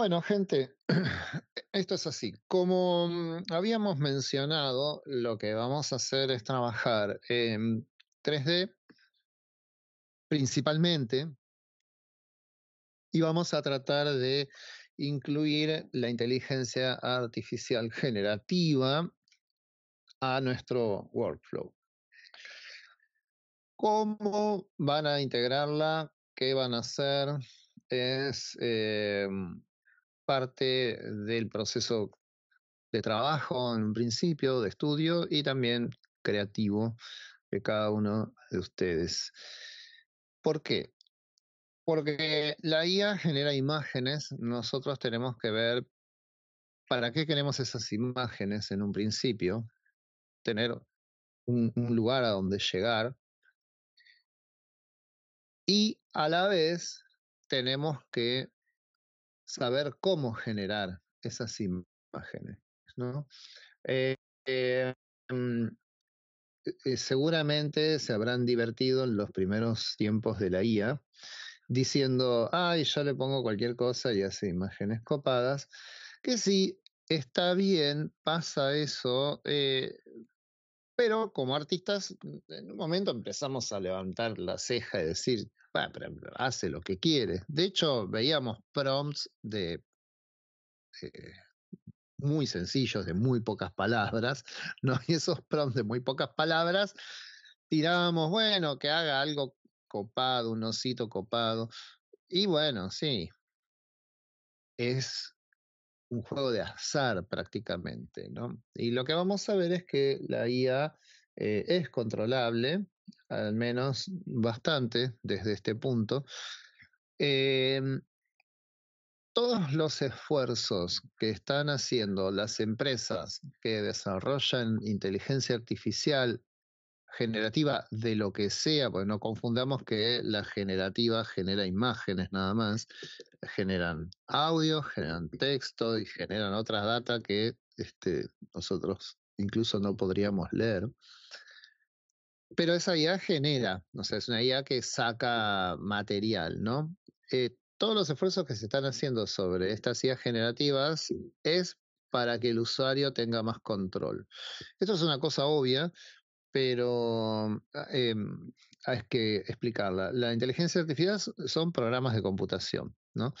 Bueno, gente, esto es así. Como mm, habíamos mencionado, lo que vamos a hacer es trabajar en 3D principalmente y vamos a tratar de incluir la inteligencia artificial generativa a nuestro workflow. ¿Cómo van a integrarla? ¿Qué van a hacer? Es em, parte del proceso de trabajo en un principio, de estudio y también creativo de cada uno de ustedes. ¿Por qué? Porque la IA genera imágenes, nosotros tenemos que ver para qué queremos esas imágenes en un principio, tener un, un lugar a donde llegar y a la vez tenemos que saber cómo generar esas imágenes. Eh, eh, mm, eh, seguramente se habrán divertido en los primeros tiempos de la IA diciendo, ay, yo le pongo cualquier cosa y hace imágenes copadas, que sí, está bien, pasa eso, pero como artistas en un momento empezamos a levantar la ceja y decir, hace lo que quiere. De hecho, veíamos prompts de eh, muy sencillos, de muy pocas palabras, ¿no? Y esos prompts de muy pocas palabras tirábamos, bueno, que haga algo copado, un osito copado. Y bueno, sí, es un juego de azar prácticamente, ¿no? Y lo que vamos a ver es que la IA eh, es controlable, al menos bastante desde este punto. Em, todos los esfuerzos que están haciendo las empresas que desarrollan inteligencia artificial generativa de lo que sea, porque no confundamos que la generativa genera imágenes nada más, generan audio, generan texto y generan otras data que este, nosotros incluso no podríamos leer. Pero esa IA genera, o sea, es una IA que saca material, ¿no? Eh, todos los esfuerzos que se están haciendo sobre estas IA generativas es para que el usuario tenga más control. Esto es una cosa obvia, pero eh, hay que explicarla. La inteligencia artificial son programas de computación, ¿no?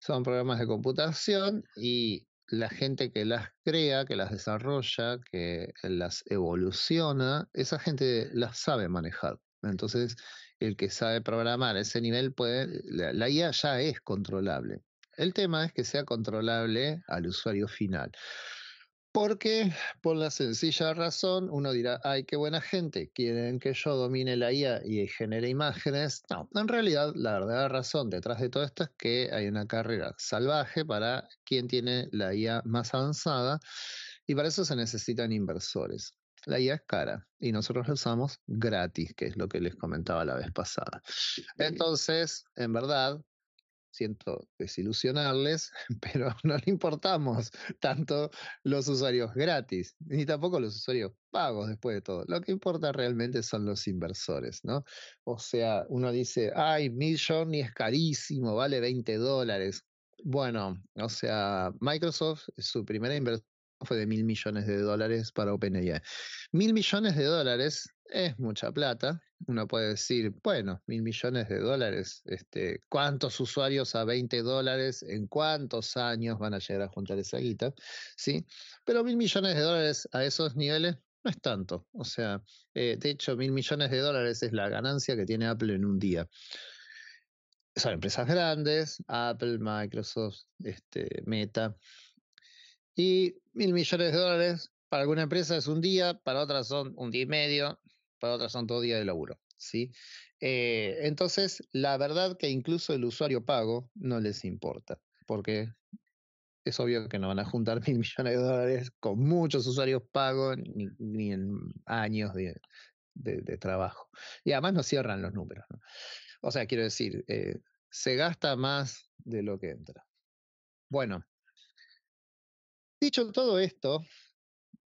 Son programas de computación y la gente que las crea, que las desarrolla, que las evoluciona, esa gente las sabe manejar. Entonces, el que sabe programar a ese nivel puede, la, la, IA ya es controlable. El tema es que sea controlable al usuario final. Porque, por la sencilla razón, uno dirá, ay, qué buena gente, quieren que yo domine la IA y genere imágenes. No, en realidad la verdadera razón detrás de todo esto es que hay una carrera salvaje para quien tiene la IA más avanzada y para eso se necesitan inversores. La IA es cara y nosotros la usamos gratis, que es lo que les comentaba la vez pasada. Entonces, en verdad, siento desilusionarles, pero no le importamos tanto los usuarios gratis, ni tampoco los usuarios pagos después de todo. Lo que importa realmente son los inversores, ¿no? O sea, uno dice, ay, millón y es carísimo, vale 20 dólares. Bueno, o sea, Microsoft, es su primera inversión fue de mil millones de dólares para OpenAI. Mil millones de dólares es mucha plata. Uno puede decir, bueno, mil millones de dólares, este, ¿cuántos usuarios a 20 dólares en cuántos años van a llegar a juntar esa guita? ¿Sí? Pero mil millones de dólares a esos niveles no es tanto. O sea, eh, de hecho, mil millones de dólares es la ganancia que tiene Apple en un día son empresas grandes, Apple, Microsoft, este, Meta, y mil millones de dólares para alguna empresa es un día, para otras son un día y medio, para otras son todo día de laburo. ¿sí? Eh, entonces, la verdad que incluso el usuario pago no les importa, porque es obvio que no van a juntar mil millones de dólares con muchos usuarios pagos ni, en años de, trabajo. Y además no cierran los números. O sea, quiero decir, eh, se gasta más de lo que entra. Bueno, Dicho todo esto,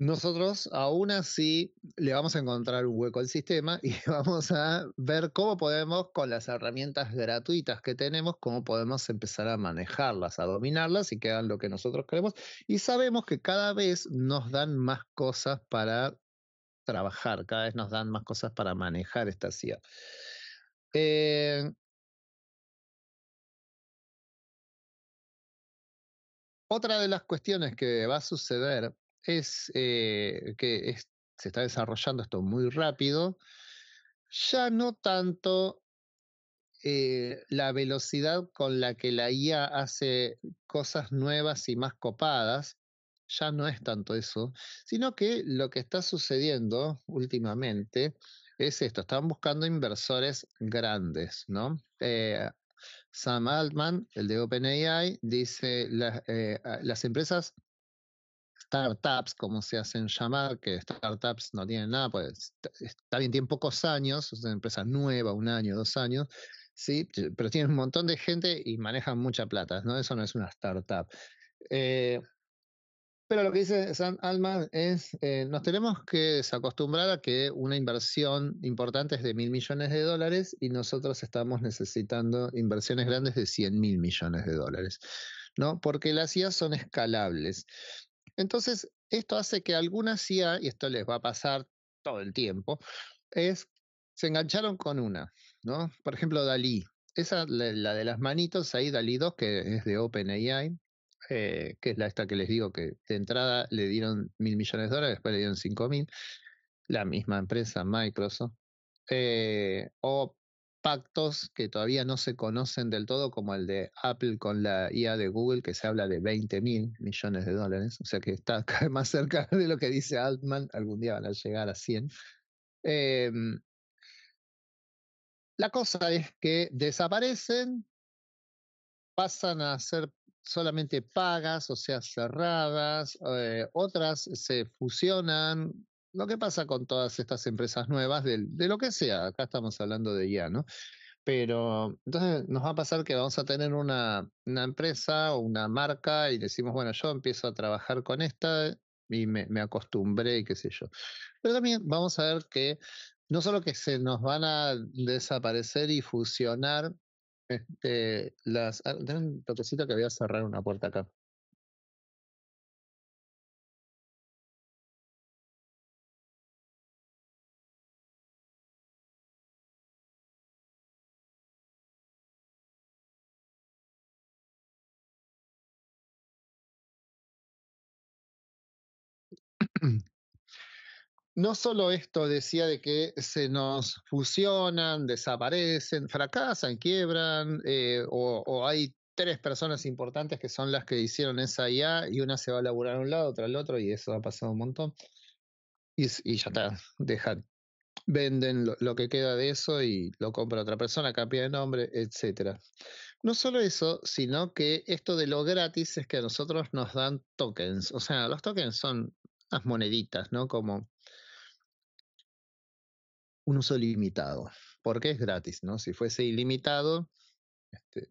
nosotros aún así le vamos a encontrar un hueco al sistema y vamos a ver cómo podemos, con las herramientas gratuitas que tenemos, cómo podemos empezar a manejarlas, a dominarlas y que hagan lo que nosotros queremos. Y sabemos que cada vez nos dan más cosas para trabajar, cada vez nos dan más cosas para manejar esta CIA. Otra de las cuestiones que va a suceder es eh, que se está desarrollando esto muy rápido, ya no tanto eh, la velocidad con la que la IA hace cosas nuevas y más copadas, ya no es tanto eso, sino que lo que está sucediendo últimamente es esto, están buscando inversores grandes, ¿no? Eh, Sam Altman, el de OpenAI, dice, eh, ah, las empresas startups, como se hacen llamar, que startups no tienen nada, pues está bien, tienen pocos años, es una empresa nueva, un año, dos años, sí, pero tienen un montón de gente y manejan mucha plata, ¿no? Eso no es una startup. Eh, pero lo que dice San Alma es, eh, nos tenemos que desacostumbrar a que una inversión importante es de mil millones de dólares y nosotros estamos necesitando inversiones grandes de 100 mil millones de dólares, ¿no? Porque las IA son escalables. Entonces, esto hace que algunas IA, y esto les va a pasar todo el tiempo, es, se engancharon con una, ¿no? Por ejemplo, Dalí. Esa, la, la de las manitos, ahí Dalí 2, que es de OpenAI, eh, que es la esta que les digo que de entrada le dieron mil millones de dólares, después le dieron cinco mil, la misma empresa, Microsoft, eh, o pactos que todavía no se conocen del todo, como el de Apple con la IA de Google, que se habla de 20 mil millones de dólares, o sea que está más cerca de lo que dice Altman, algún día van a llegar a 100. Em, la cosa es que desaparecen, pasan a ser solamente pagas, o sea, cerradas, eh, otras se fusionan. Lo que pasa con todas estas empresas nuevas, de, lo que sea, acá estamos hablando de ya, ¿no? Pero entonces nos va a pasar que vamos a tener una, empresa o una marca y decimos, bueno, yo empiezo a trabajar con esta y me, me acostumbré y qué sé yo. Pero también vamos a ver que no solo que se nos van a desaparecer y fusionar este, las, ah, un toquecito que voy a cerrar una puerta acá. no solo esto decía de que se nos fusionan, desaparecen, fracasan, quiebran, eh, o, hay tres personas importantes que son las que hicieron esa IA y una se va a laburar a un lado, otra al otro, y eso ha pasado un montón. Y, ya está, dejan, venden lo, que queda de eso y lo compra otra persona, cambia de nombre, etc. No solo eso, sino que esto de lo gratis es que a nosotros nos dan tokens. O sea, los tokens son unas moneditas, ¿no? Como un uso limitado, porque es gratis, ¿no? Si fuese ilimitado, este,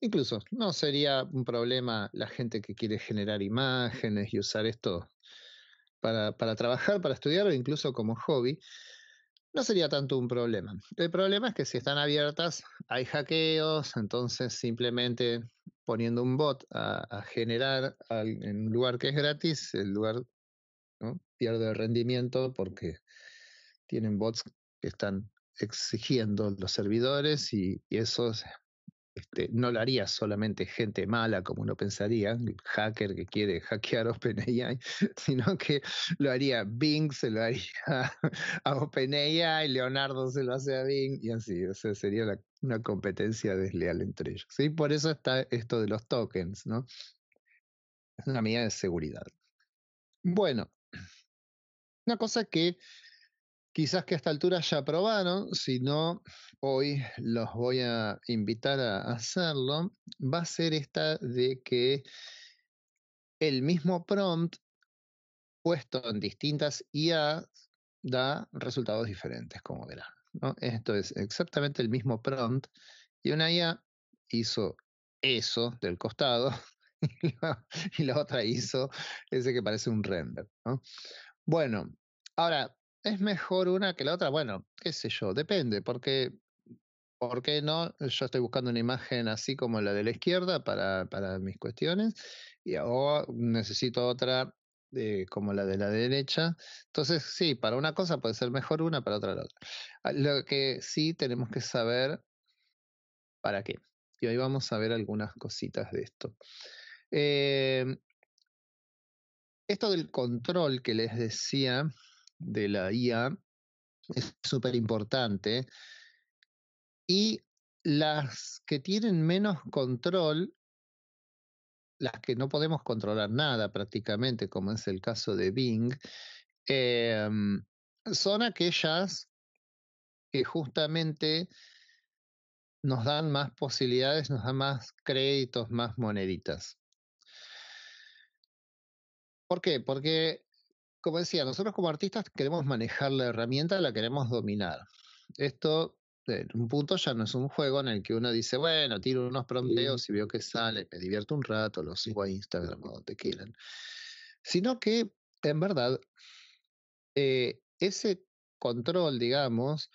incluso no sería un problema la gente que quiere generar imágenes y usar esto para, para trabajar, para estudiar o incluso como hobby, no sería tanto un problema. El problema es que si están abiertas hay hackeos, entonces simplemente poniendo un bot a, generar en un lugar que es gratis, el lugar ¿no? el rendimiento porque tienen bots que están exigiendo los servidores y, eso este, no lo haría solamente gente mala, como uno pensaría, hacker que quiere hackear OpenAI, sino que lo haría Bing, se lo haría a OpenAI, Leonardo se lo hace a Bing y así, o sería una competencia desleal entre ellos. y Por eso está esto de los tokens, ¿no? Es una medida de seguridad. Bueno, una cosa que Quizás que a esta altura ya probaron, si no, hoy los voy a invitar a hacerlo. Va a ser esta de que el mismo prompt puesto en distintas IA da resultados diferentes, como verán. Esto es exactamente el mismo prompt y una IA hizo eso del costado y la, otra hizo ese que parece un render. Bueno, ahora, es mejor una que la otra. Bueno, qué sé yo, depende, porque ¿por qué no? Yo estoy buscando una imagen así como la de la izquierda para, mis cuestiones, y, ahora necesito otra eh, como la de la derecha. Entonces, sí, para una cosa puede ser mejor una, para otra la otra. Ah, lo que sí tenemos que saber para qué. Y hoy vamos a ver algunas cositas de esto. Eh, esto del control que les decía, de la IA es súper importante. Y las que tienen menos control, las que no podemos controlar nada prácticamente, como es el caso de Bing, em, son aquellas que justamente nos dan más posibilidades, nos dan más créditos, más moneditas. ¿Por qué? Porque como decía, nosotros como artistas queremos manejar la herramienta, la queremos dominar. Esto, en un punto, ya no es un juego en el que uno dice, bueno, tiro unos pronteos y veo que sale, me divierto un rato, lo sigo a Instagram o te quieran. Sino que, en verdad, eh, ese control, digamos,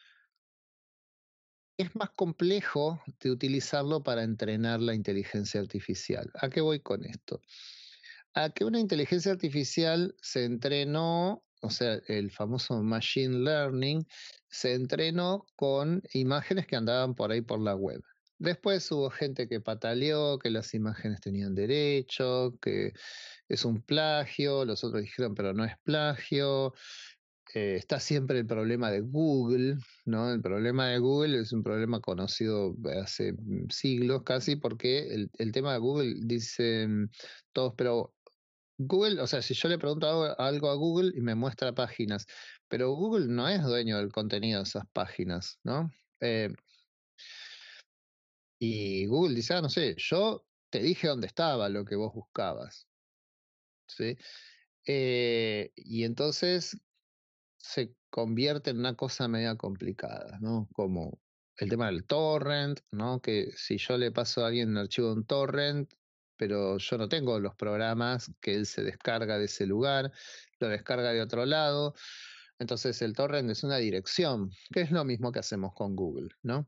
es más complejo de utilizarlo para entrenar la inteligencia artificial. ¿A qué voy con esto? a que una inteligencia artificial se entrenó, o sea, el famoso machine learning, se entrenó con imágenes que andaban por ahí por la web. Después hubo gente que pataleó, que las imágenes tenían derecho, que es un plagio, los otros dijeron, pero no es plagio. Eh, está siempre el problema de Google, ¿no? El problema de Google es un problema conocido hace mm, siglos casi, porque el, el tema de Google dicen mm, todos, pero Google, o sea, si yo le pregunto algo a Google y me muestra páginas, pero Google no es dueño del contenido de esas páginas, ¿no? Eh, y Google dice, ah, no sé, yo te dije dónde estaba lo que vos buscabas. ¿Sí? Eh, y entonces se convierte en una cosa media complicada, ¿no? Como el tema del torrent, ¿no? Que si yo le paso a alguien un archivo de un torrent, pero yo no tengo los programas que él se descarga de ese lugar, lo descarga de otro lado. Entonces el torrent es una dirección, que es lo mismo que hacemos con Google, ¿no?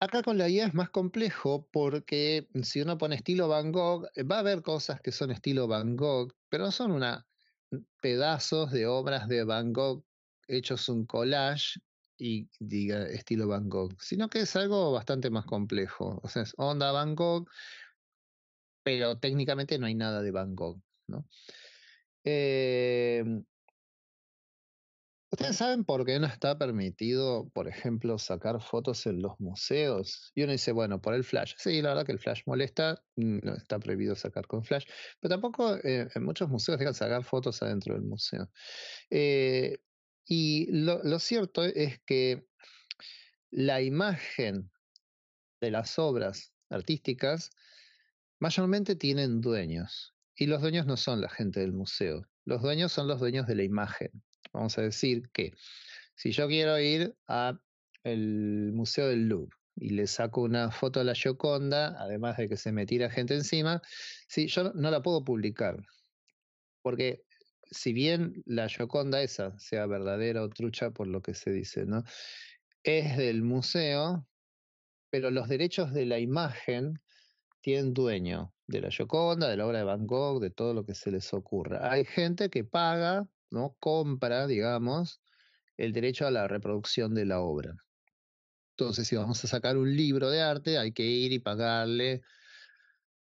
Acá con la IA es más complejo porque mm, si uno pone estilo Van Gogh, eh, va a haber cosas que son estilo Van Gogh, pero no son una mm, pedazos de obras de Van Gogh hechos un collage y diga estilo Van Gogh, sino que es algo bastante más complejo. O sea, es onda Van Gogh, pero técnicamente no hay nada de Van Gogh, em, ¿Ustedes saben por qué no está permitido, por ejemplo, sacar fotos en los museos? Y uno dice, bueno, por el flash. Sí, la verdad que el flash molesta, mm, no está prohibido sacar con flash, pero tampoco eh, en muchos museos dejan sacar fotos adentro del museo. Eh, y lo cierto es que la imagen de las obras artísticas mayormente tienen dueños. Y los dueños no son la gente del museo. Los dueños son los dueños de la imagen. Vamos a decir que si yo quiero ir al Museo del Louvre y le saco una foto a la Gioconda, además de que se me tira gente encima, si yo no la puedo publicar. Porque si bien la Gioconda esa, sea verdadera o trucha por lo que se dice, ¿no? Es del museo, pero los derechos de la imagen tienen dueño de la Yoconda, de la obra de Van Gogh, de todo lo que se les ocurra. Hay gente que paga, ¿no? compra, digamos, el derecho a la reproducción de la obra. Entonces, si vamos a sacar un libro de arte, hay que ir y pagarle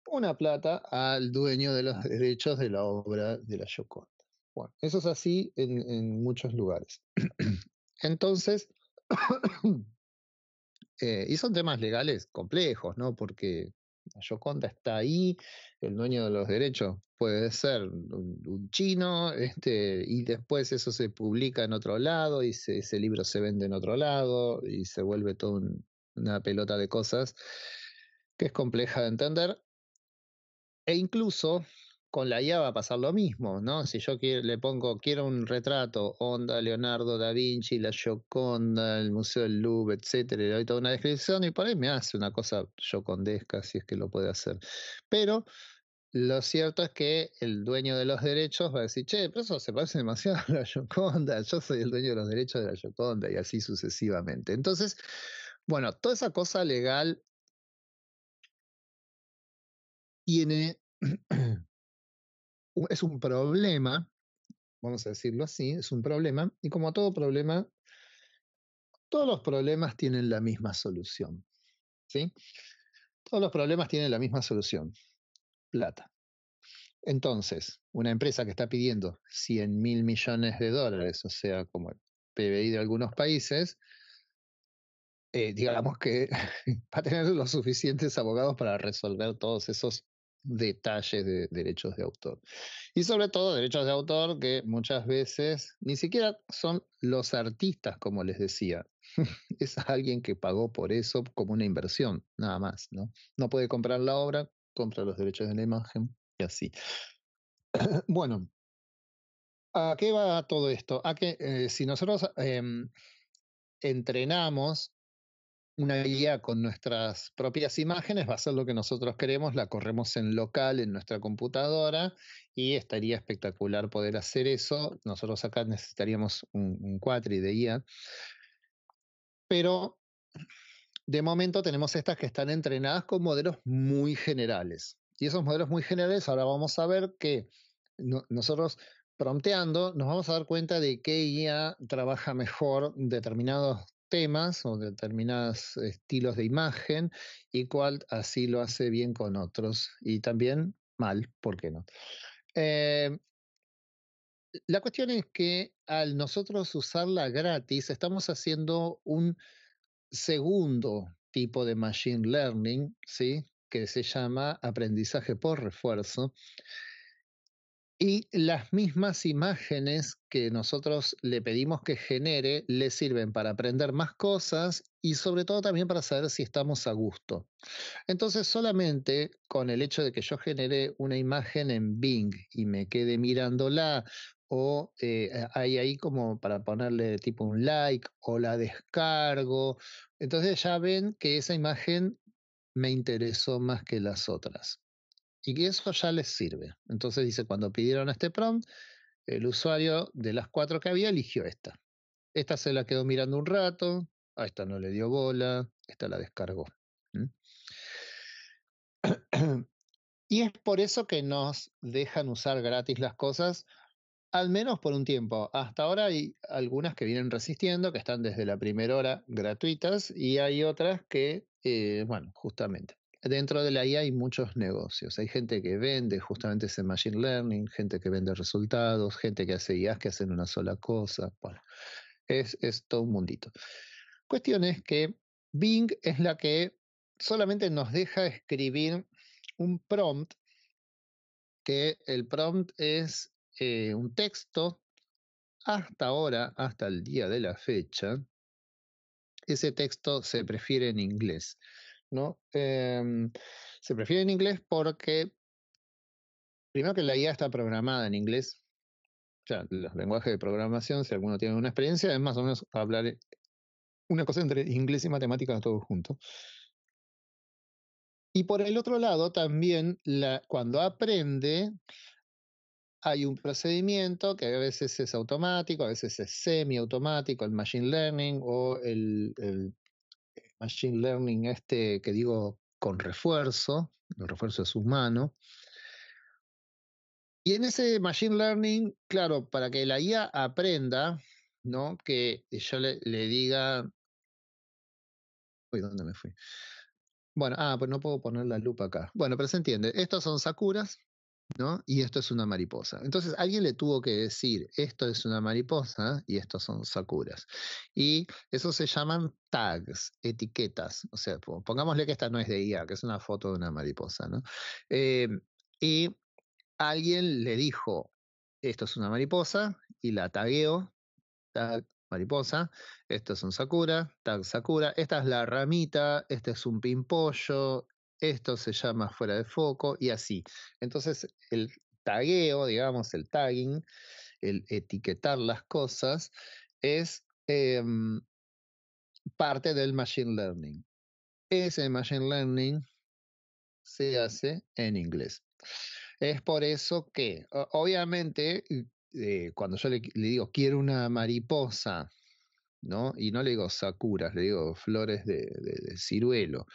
una plata al dueño de los derechos de la obra de la Yoconda. Bueno, eso es así en, muchos lugares. Entonces, eh, y son temas legales complejos, ¿no? Porque Yoconda está ahí, el dueño de los derechos puede ser un, chino, este, y después eso se publica en otro lado, y ese libro se vende en otro lado, y se vuelve toda una pelota de cosas que es compleja de entender. E incluso con la IA va a pasar lo mismo, ¿no? Si yo le pongo, quiero un retrato, onda, Leonardo da Vinci, la Gioconda, el Museo del Louvre, etcétera, le doy toda una descripción y por ahí me hace una cosa yocondesca, si es que lo puede hacer. Pero lo cierto es que el dueño de los derechos va a decir, che, pero eso se parece demasiado a la Gioconda, yo soy el dueño de los derechos de la Gioconda, y así sucesivamente. Entonces, bueno, toda esa cosa legal tiene es un problema, vamos a decirlo así, es un problema, y como todo problema, todos los problemas tienen la misma solución. ¿Sí? Todos los problemas tienen la misma solución, plata. Entonces, una empresa que está pidiendo 100 mil millones de dólares, o sea, como el PBI de algunos países, eh, digamos que va a tener los suficientes abogados para resolver todos esos detalles de derechos de autor. Y sobre todo derechos de autor que muchas veces ni siquiera son los artistas, como les decía. es alguien que pagó por eso como una inversión, nada más, ¿no? No puede comprar la obra, compra los derechos de la imagen y así. bueno, ¿a qué va todo esto? A eh, si nosotros em, entrenamos una guía con nuestras propias imágenes, va a ser lo que nosotros queremos, la corremos en local en nuestra computadora y estaría espectacular poder hacer eso. Nosotros acá necesitaríamos un, un cuatri de guía, pero de momento tenemos estas que están entrenadas con modelos muy generales. Y esos modelos muy generales, ahora vamos a ver que nosotros prompteando, nos vamos a dar cuenta de qué guía trabaja mejor determinados temas o determinados estilos de imagen y cuál así lo hace bien con otros y también mal, ¿por qué no? Eh, la cuestión es que al nosotros usarla gratis estamos haciendo un segundo tipo de machine learning, ¿sí? que se llama aprendizaje por refuerzo, y las mismas imágenes que nosotros le pedimos que genere le sirven para aprender más cosas y sobre todo también para saber si estamos a gusto. Entonces solamente con el hecho de que yo genere una imagen en Bing y me quede mirándola o eh, hay ahí como para ponerle tipo un like o la descargo, entonces ya ven que esa imagen me interesó más que las otras y que eso ya les sirve. Entonces dice, cuando pidieron este prompt, el usuario de las cuatro que había eligió esta. Esta se la quedó mirando un rato, a esta no le dio bola, esta la descargó. Y es por eso que nos dejan usar gratis las cosas, al menos por un tiempo. Hasta ahora hay algunas que vienen resistiendo, que están desde la primera hora gratuitas, y hay otras que, eh, bueno, justamente dentro de la IA hay muchos negocios. Hay gente que vende justamente ese machine learning, gente que vende resultados, gente que hace IAs que hacen una sola cosa. Bueno, es, todo un mundito. Cuestión es que Bing es la que solamente nos deja escribir un prompt, que el prompt es eh, un texto hasta ahora, hasta el día de la fecha, ese texto se prefiere en inglés. ¿no? Em, se prefiere en inglés porque, primero que la IA está programada en inglés, o sea, los lenguajes de programación, si alguno tiene una experiencia, es más o menos hablar eh, una cosa entre inglés y matemáticas todos juntos. Y por el otro lado, también cuando aprende, hay un procedimiento que a veces es automático, a veces es semiautomático, el machine learning o el machine learning este que digo con refuerzo, el refuerzo es humano. Y en ese machine learning, claro, para que la IA aprenda, ¿no? Que yo le, le diga. Uy, ¿dónde me fui? Bueno, ah, pues no puedo poner la lupa acá. Bueno, pero se entiende. Estos son sakuras, ¿no? Y esto es una mariposa. Entonces alguien le tuvo que decir, esto es una mariposa y estos son sakuras. Y eso se llaman tags, etiquetas. O sea, pongámosle que esta no es de IA, que es una foto de una mariposa, ¿no? Eh, y alguien le dijo, esto es una mariposa y la tagueó. tag, mariposa, esto es un sakura, tag sakura, esta es la ramita, este es un pimpollo, esto se llama fuera de foco y así. Entonces, el tagueo, digamos, el tagging, el etiquetar las cosas, es em, parte del machine learning. Ese machine learning se hace en inglés. Es por eso que, obviamente, eh, cuando yo le, digo, quiero una mariposa, ¿no? Y no le digo sakuras, le digo flores de ciruelo.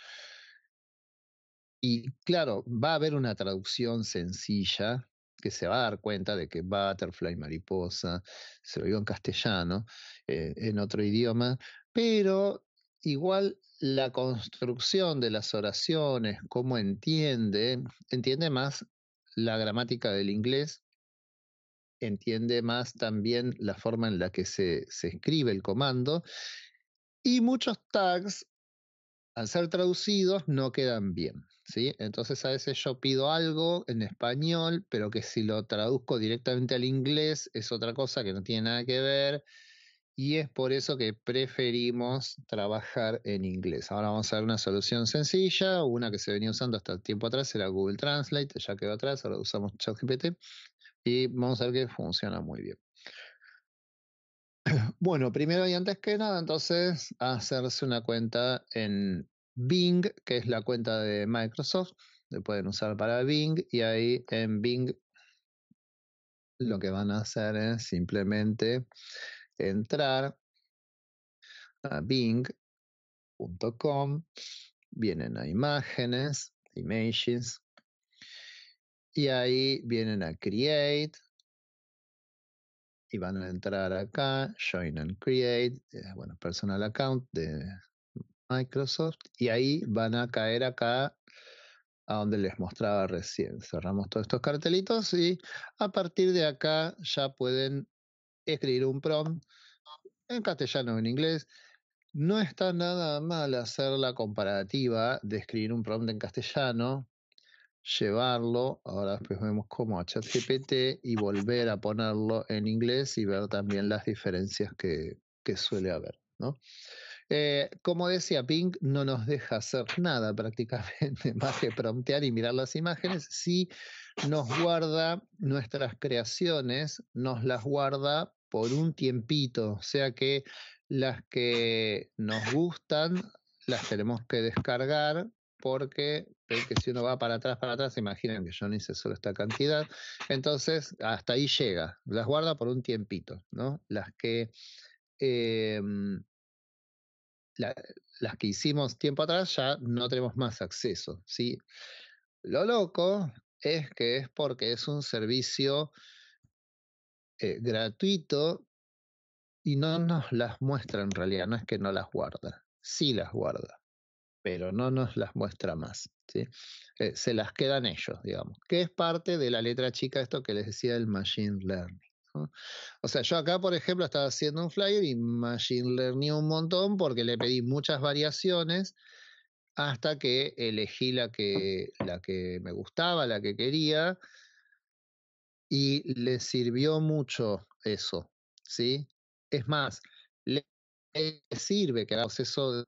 Y claro, va a haber una traducción sencilla que se va a dar cuenta de que butterfly, mariposa, se lo digo en castellano, eh, en otro idioma, pero igual la construcción de las oraciones, cómo entiende, entiende más la gramática del inglés, entiende más también la forma en la que se, se escribe el comando y muchos tags, al ser traducidos, no quedan bien. Entonces a veces yo pido algo en español, pero que si lo traduzco directamente al inglés es otra cosa que no tiene nada que ver. Y es por eso que preferimos trabajar en inglés. Ahora vamos a ver una solución sencilla, una que se venía usando hasta el tiempo atrás, era Google Translate, ya quedó atrás, ahora usamos ChatGPT. Y vamos a ver que funciona muy bien. Bueno, primero y antes que nada, entonces, hacerse una cuenta en Bing, que es la cuenta de Microsoft, le pueden usar para Bing y ahí en Bing lo que van a hacer es simplemente entrar a bing.com, vienen a imágenes, images, y ahí vienen a create, y van a entrar acá, join and create, bueno, personal account de, Microsoft y ahí van a caer acá a donde les mostraba recién. Cerramos todos estos cartelitos y a partir de acá ya pueden escribir un prompt en castellano o en inglés. No está nada mal hacer la comparativa de escribir un prompt en castellano, llevarlo, ahora después vemos cómo a ChatGPT y volver a ponerlo en inglés y ver también las diferencias que, que suele haber, ¿no? Eh, como decía Pink, no nos deja hacer nada prácticamente más que promptear y mirar las imágenes. si nos guarda nuestras creaciones, nos las guarda por un tiempito, o sea que las que nos gustan las tenemos que descargar porque que si uno va para atrás, para atrás, imaginen que yo no hice solo esta cantidad, entonces hasta ahí llega, las guarda por un tiempito, ¿no? Las que em, las que hicimos tiempo atrás ya no tenemos más acceso. ¿sí? Lo loco es que es porque es un servicio eh, gratuito y no nos las muestra en realidad, no es que no las guarda, sí las guarda, pero no nos las muestra más. ¿sí? Eh, se las quedan ellos, digamos, que es parte de la letra chica, esto que les decía el Machine Learning. O sea, yo acá, por ejemplo, estaba haciendo un flyer y Machine Learning un montón porque le pedí muchas variaciones hasta que elegí la que, la que me gustaba, la que quería, y le sirvió mucho eso, ¿sí? Es más, le sirve que hagamos eso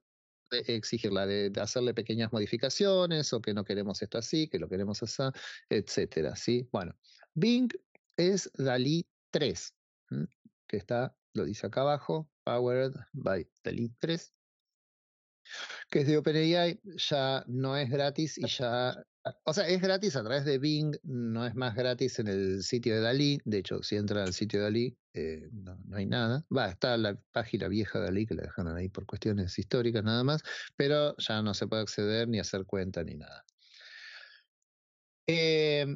de exigirla, de, hacerle pequeñas modificaciones, o que no queremos esto así, que lo queremos así, etcétera, ¿sí? Bueno, Bing es Dalí 3, que está, lo dice acá abajo, Powered by Delete 3, que es de OpenAI, ya no es gratis y ya, o sea, es gratis a través de Bing, no es más gratis en el sitio de Dalí, de hecho, si entra al sitio de Dalí, eh, no, hay nada, va, está la página vieja de Dalí que la dejaron ahí por cuestiones históricas nada más, pero ya no se puede acceder ni hacer cuenta ni nada. Eh,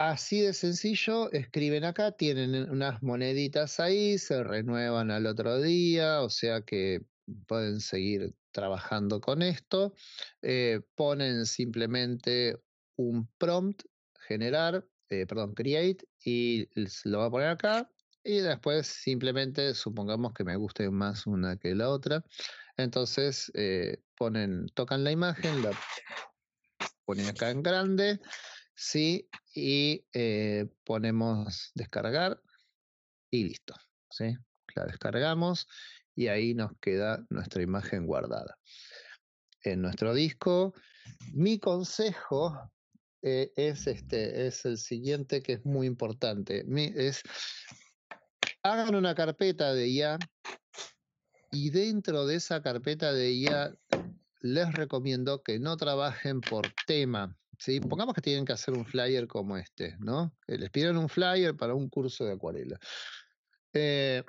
Así de sencillo, escriben acá, tienen unas moneditas ahí, se renuevan al otro día, o sea que pueden seguir trabajando con esto. Eh, ponen simplemente un prompt, generar, eh, perdón, create, y lo va a poner acá. Y después simplemente supongamos que me guste más una que la otra. Entonces eh, ponen, tocan la imagen, la ponen acá en grande sí, y eh, ponemos descargar y listo. ¿sí? La descargamos y ahí nos queda nuestra imagen guardada en nuestro disco. Mi consejo eh, es este, es el siguiente que es muy importante. es hagan una carpeta de IA y dentro de esa carpeta de IA les recomiendo que no trabajen por tema, ¿sí? Pongamos que tienen que hacer un flyer como este, ¿no? Eh, les piden un flyer para un curso de acuarela. Eh,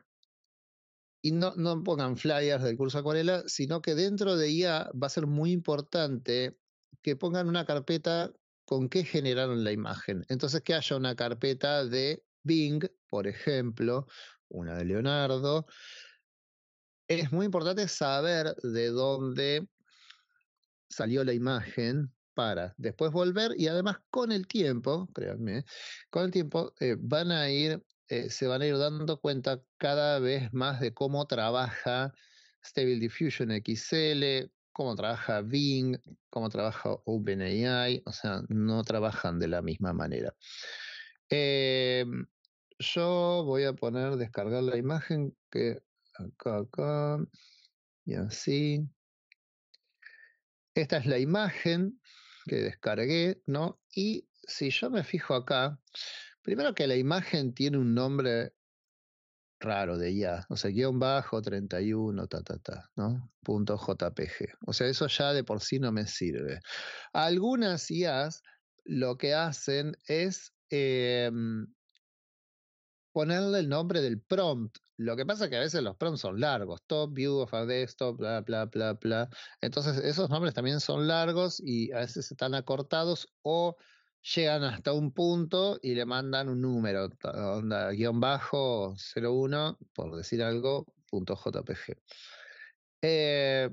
y no, no pongan flyers del curso de acuarela, sino que dentro de IA va a ser muy importante que pongan una carpeta con qué generaron la imagen. Entonces, que haya una carpeta de Bing, por ejemplo, una de Leonardo. Es muy importante saber de dónde salió la imagen, para después volver y además con el tiempo, créanme, con el tiempo eh, van a ir, eh, se van a ir dando cuenta cada vez más de cómo trabaja Stable Diffusion XL, cómo trabaja Bing, cómo trabaja OpenAI, o sea, no trabajan de la misma manera. Em, yo voy a poner, descargar la imagen que acá, acá, y así. Esta es la imagen que descargué, ¿no? Y si yo me fijo acá, primero que la imagen tiene un nombre raro de ya, o sea, guión bajo 31, ta, ta, ta, ¿no? Punto JPG. O sea, eso ya de por sí no me sirve. Algunas IAs lo que hacen es em, ponerle el nombre del prompt lo que pasa es que a veces los prompts son largos. Top view of a desktop, bla, bla, bla, bla. Entonces, esos nombres también son largos y a veces están acortados o llegan hasta un punto y le mandan un número, guión bajo 01, por decir algo, punto JPG. Eh,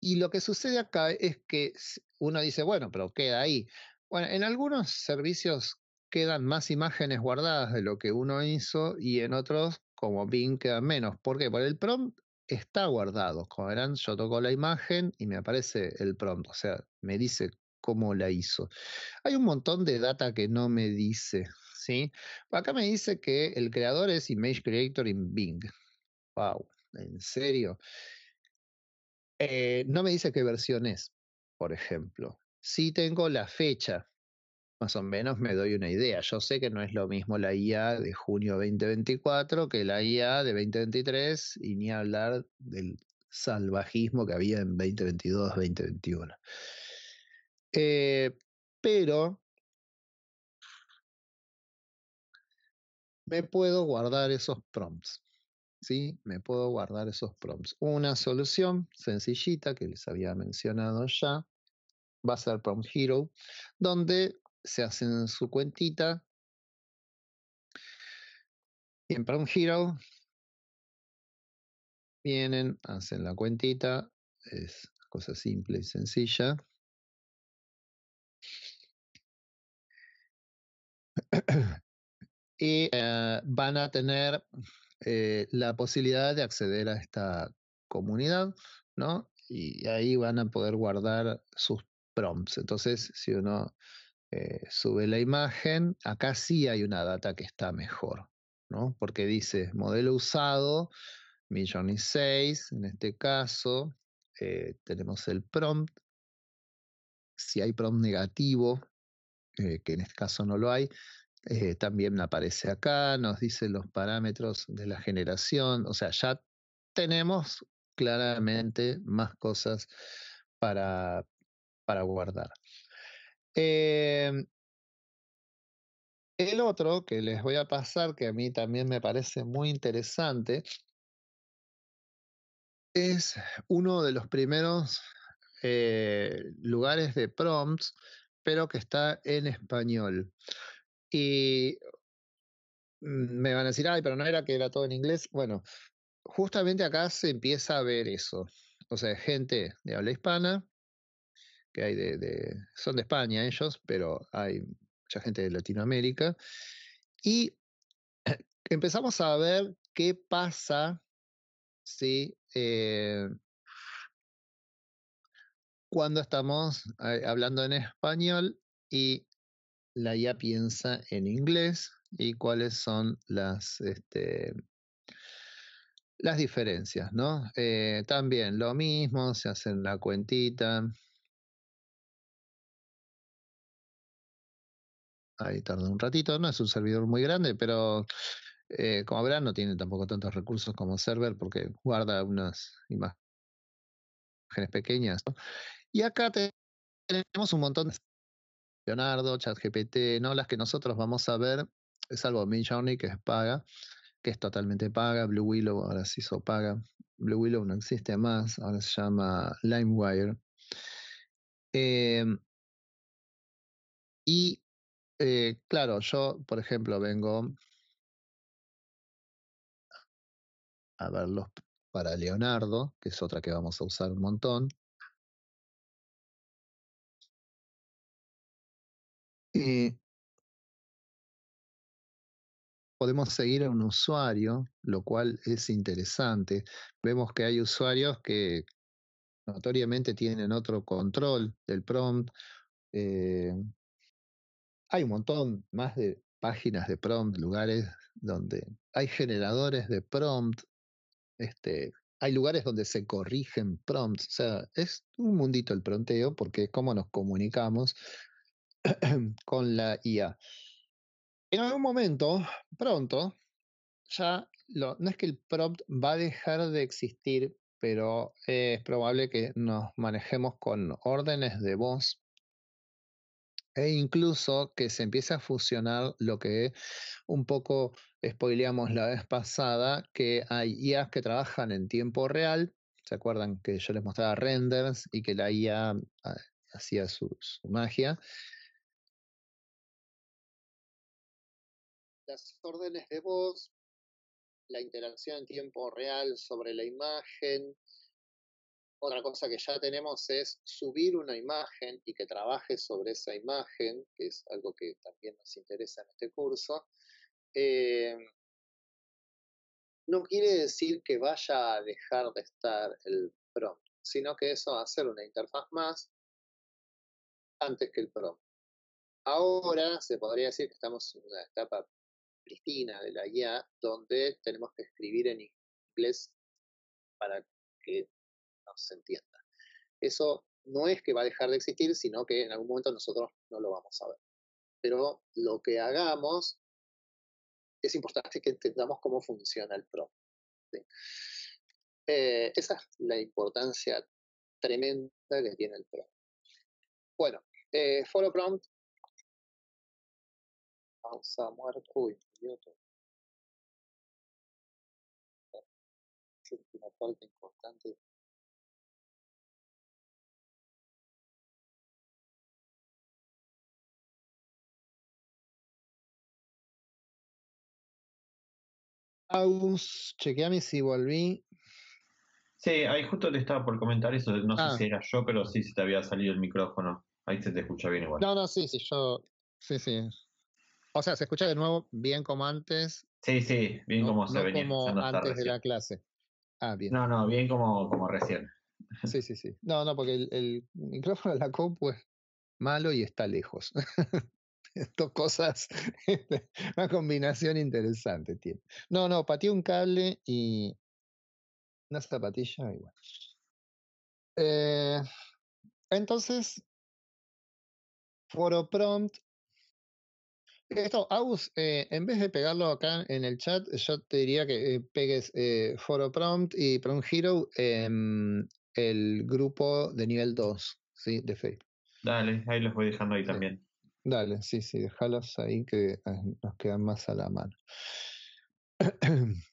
y lo que sucede acá es que uno dice, bueno, pero queda ahí. Bueno, en algunos servicios quedan más imágenes guardadas de lo que uno hizo y en otros, como Bing, quedan menos. ¿Por qué? Porque el prompt está guardado. Como verán, yo toco la imagen y me aparece el prompt, o sea, me dice cómo la hizo. Hay un montón de data que no me dice, ¿sí? Acá me dice que el creador es Image Creator in Bing. Wow, ¿en serio? Eh, no me dice qué versión es, por ejemplo. Sí tengo la fecha, más o menos me doy una idea. Yo sé que no es lo mismo la IA de junio 2024 que la IA de 2023 y ni hablar del salvajismo que había en 2022-2021. Eh, pero me puedo guardar esos prompts. ¿Sí? Me puedo guardar esos prompts. Una solución sencillita que les había mencionado ya va a ser Prompt Hero, donde se hacen su cuentita, para un giro, vienen, hacen la cuentita, es cosa simple y sencilla. y eh, van a tener eh, la posibilidad de acceder a esta comunidad, ¿no? Y ahí van a poder guardar sus prompts. Entonces, si uno eh, sube la imagen, acá sí hay una data que está mejor, ¿no? Porque dice modelo usado, millón y en este caso, eh, tenemos el prompt. Si hay prompt negativo, eh, que en este caso no lo hay, también aparece acá, nos dice los parámetros de la generación, o sea, ya tenemos claramente más cosas para, para guardar. Em, el otro que les voy a pasar, que a mí también me parece muy interesante, es uno de los primeros eh, lugares de prompts, pero que está en español. Y me van a decir, ay, pero no era que era todo en inglés. Bueno, justamente acá se empieza a ver eso. O sea, gente de habla hispana que hay de, son de España ellos, pero hay mucha gente de Latinoamérica. Y empezamos a ver qué pasa eh, cuando estamos eh, hablando en español y la IA piensa en inglés y cuáles son las, este, las diferencias, eh, también lo mismo, se hacen la cuentita, Ahí tarda un ratito, no es un servidor muy grande, pero eh, como verán no tiene tampoco tantos recursos como server porque guarda unas imágenes pequeñas. Y acá tenemos un montón de Leonardo, ChatGPT, no las que nosotros vamos a ver, salvo Midjourney que es paga, que es totalmente paga, Blue Willow ahora se hizo paga, Blue Willow no existe más, ahora se llama LimeWire. Em, y eh, claro, yo, por ejemplo, vengo a verlos para Leonardo, que es otra que vamos a usar un montón. podemos seguir a un usuario, lo cual es interesante. Vemos que hay usuarios que notoriamente tienen otro control del prompt. Eh, hay un montón más de páginas de prompt, lugares donde hay generadores de prompt, este, hay lugares donde se corrigen prompts, o sea, es un mundito el pronteo porque es cómo nos comunicamos con la IA. En algún momento, pronto, ya no es que el prompt va a dejar de existir, pero es probable que nos manejemos con órdenes de voz e incluso que se empiece a fusionar lo que un poco spoileamos la vez pasada, que hay IAs que trabajan en tiempo real, ¿se acuerdan que yo les mostraba renders y que la IA ah, hacía su magia? Las órdenes de voz, la interacción en tiempo real sobre la imagen, otra cosa que ya tenemos es subir una imagen y que trabaje sobre esa imagen, que es algo que también nos interesa en este curso. Eh, no quiere decir que vaya a dejar de estar el prompt, sino que eso va a ser una interfaz más antes que el prompt. Ahora se podría decir que estamos en una etapa pristina de la guía, donde tenemos que escribir en inglés para que se entienda. Eso no es que va a dejar de existir, sino que en algún momento nosotros no lo vamos a ver. Pero lo que hagamos es importante que entendamos cómo funciona el prompt. Eh, esa es la importancia tremenda que tiene el prompt. Bueno, eh, follow prompt. Vamos a muerto. Uy, Es una parte importante chequeame si volví. Sí, ahí justo te estaba por comentar eso, no sé ah. si era yo, pero sí si te había salido el micrófono. Ahí se te escucha bien igual. No, no, sí, sí, yo. Sí, sí. O sea, se escucha de nuevo bien como antes. Sí, sí, bien como se antes de la clase. Ah, bien. No, no, bien como, como recién. Sí, sí, sí. No, no, porque el, el micrófono de la compu es malo y está lejos. Dos cosas, este, una combinación interesante tiene. No, no, patí un cable y una zapatilla igual. Eh, entonces, foro prompt. Esto, Agus, eh, en vez de pegarlo acá en el chat, yo te diría que eh, pegues foro prompt y prompt hero en el grupo de nivel 2 ¿sí? de Facebook. Dale, ahí los voy dejando ahí también. Dale, sí, sí, déjalos ahí que ah, nos quedan más a la mano.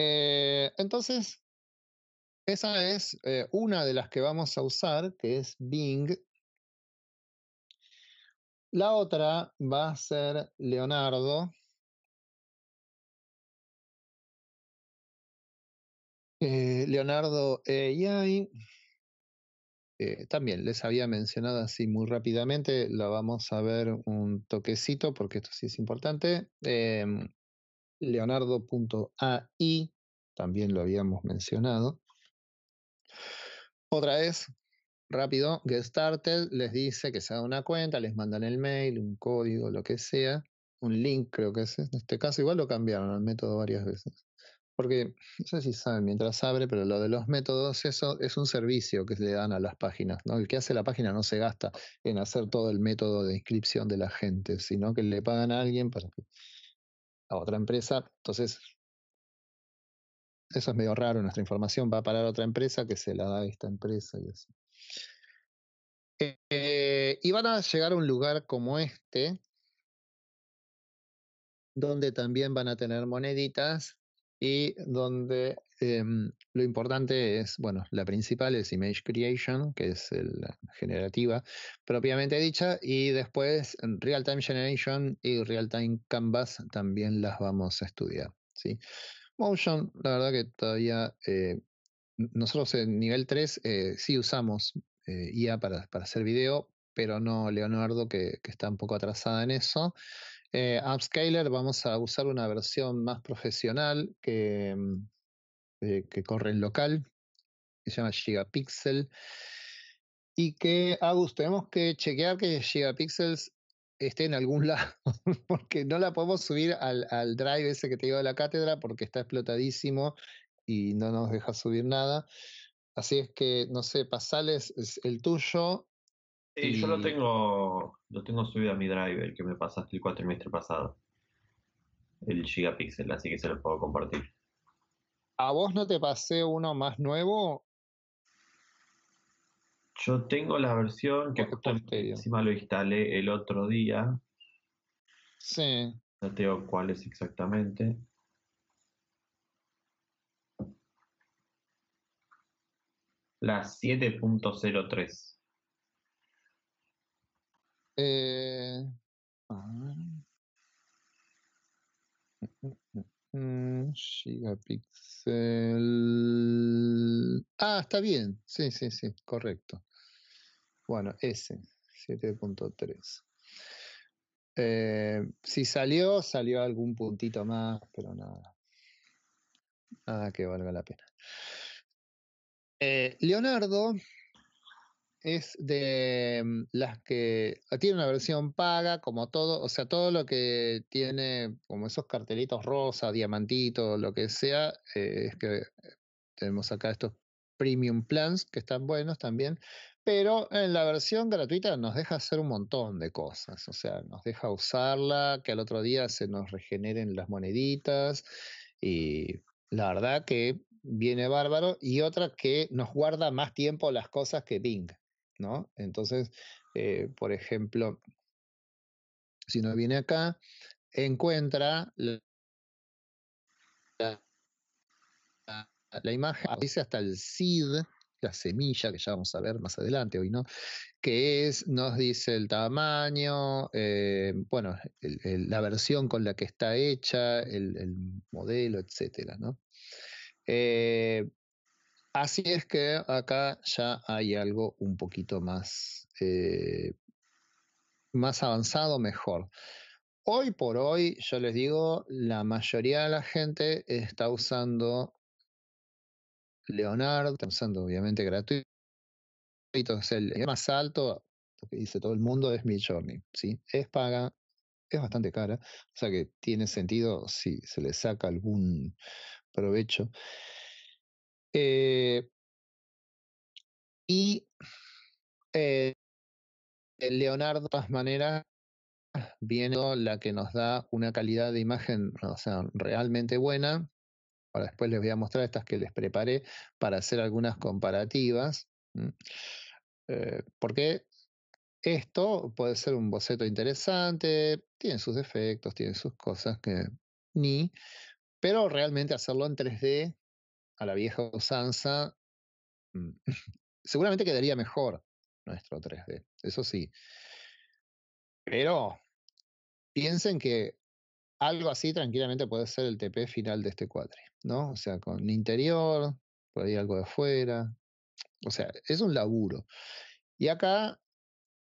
Eh, entonces, esa es eh, una de las que vamos a usar, que es Bing. La otra va a ser Leonardo. Eh, Leonardo AI. Eh, también les había mencionado así muy rápidamente, la vamos a ver un toquecito porque esto sí es importante. Em, Leonardo.ai, también lo habíamos mencionado. Otra vez, rápido, Get Started les dice que se haga una cuenta, les mandan el mail, un código, lo que sea, un link creo que es en este caso, igual lo cambiaron al método varias veces. Porque, no sé si saben mientras abre, pero lo de los métodos, eso es un servicio que le dan a las páginas. El que hace la página no se gasta en hacer todo el método de inscripción de la gente, sino que le pagan a alguien para que, a otra empresa. Entonces, eso es medio raro. Nuestra información va a parar a otra empresa que se la da a esta empresa y así. Eh, y van a llegar a un lugar como este, donde también van a tener moneditas y donde em, lo importante es, bueno, la principal es Image Creation, que es la generativa propiamente dicha, y después Real Time Generation y Real Time Canvas también las vamos a estudiar. ¿sí? Motion, la verdad que todavía eh, nosotros en nivel 3 eh, sí usamos eh, IA para, para hacer video, pero no Leonardo, que, que está un poco atrasada en eso. Eh, vamos a usar una versión más profesional que, mm, eh, que corre en local, que se llama Gigapixel. Y que, Agus, tenemos que chequear que Gigapixels esté en algún lado, porque no la podemos subir al, drive ese que te iba a la cátedra, porque está explotadísimo y no nos deja subir nada. Así es que, no sé, pasales el tuyo Sí, yo lo tengo, lo tengo subido a mi driver que me pasaste el cuatrimestre pasado. El gigapixel, así que se lo puedo compartir. ¿A vos no te pasé uno más nuevo? Yo tengo la versión que encima lo instalé el otro día. Sí. No tengo cuál es exactamente. La 7.03. Eh, mm, mm, mm, ah, está bien. Sí, sí, sí, correcto. Bueno, ese, 7.3. Eh, si salió, salió algún puntito más, pero nada. Nada que valga la pena. Eh, Leonardo es de mm, las que ah, tiene una versión paga, como todo, o sea, todo lo que tiene como esos cartelitos rosa, diamantitos, lo que sea, eh, es que tenemos acá estos premium plans que están buenos también, pero en la versión gratuita nos deja hacer un montón de cosas, o sea, nos deja usarla, que al otro día se nos regeneren las moneditas y la verdad que viene bárbaro y otra que nos guarda más tiempo las cosas que Bing. Entonces, eh, por ejemplo, si no viene acá, encuentra la, imagen, dice hasta el seed, la semilla, que ya vamos a ver más adelante hoy, ¿no? Que es, nos dice el tamaño, eh, bueno, la versión con la que está hecha, el, modelo, etcétera, ¿no? Eh, Así es que acá ya hay algo un poquito más, eh, más avanzado, mejor. Hoy por hoy, yo les digo, la mayoría de la gente está usando Leonardo, está usando obviamente gratuito. El más alto, lo que dice todo el mundo, es Midjourney. ¿sí? Es paga, es bastante cara, o sea que tiene sentido si se le saca algún provecho. Eh, y eh, Leonardo, de todas maneras, viene la que nos da una calidad de imagen sea, realmente buena. Ahora después les voy a mostrar estas que les preparé para hacer algunas comparativas. Eh, porque esto puede ser un boceto interesante, tiene sus defectos, tiene sus cosas que ni, pero realmente hacerlo en 3D a la vieja usanza, mm, seguramente quedaría mejor nuestro 3D, eso sí. Pero piensen que algo así tranquilamente puede ser el TP final de este cuadre, ¿no? O sea, con interior, por algo de afuera. O sea, es un laburo. Y acá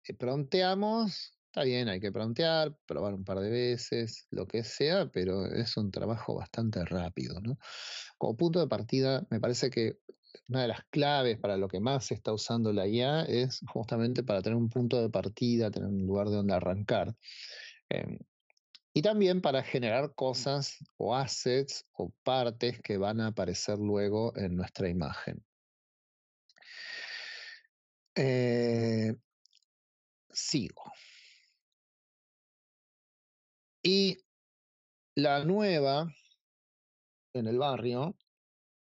eh, pronteamos Está bien, hay que plantear, probar un par de veces, lo que sea, pero es un trabajo bastante rápido. Como punto de partida, me parece que una de las claves para lo que más se está usando la IA es justamente para tener un punto de partida, tener un lugar de donde arrancar. Em, y también para generar cosas o assets o partes que van a aparecer luego en nuestra imagen. Eh, sigo. Y la nueva en el barrio,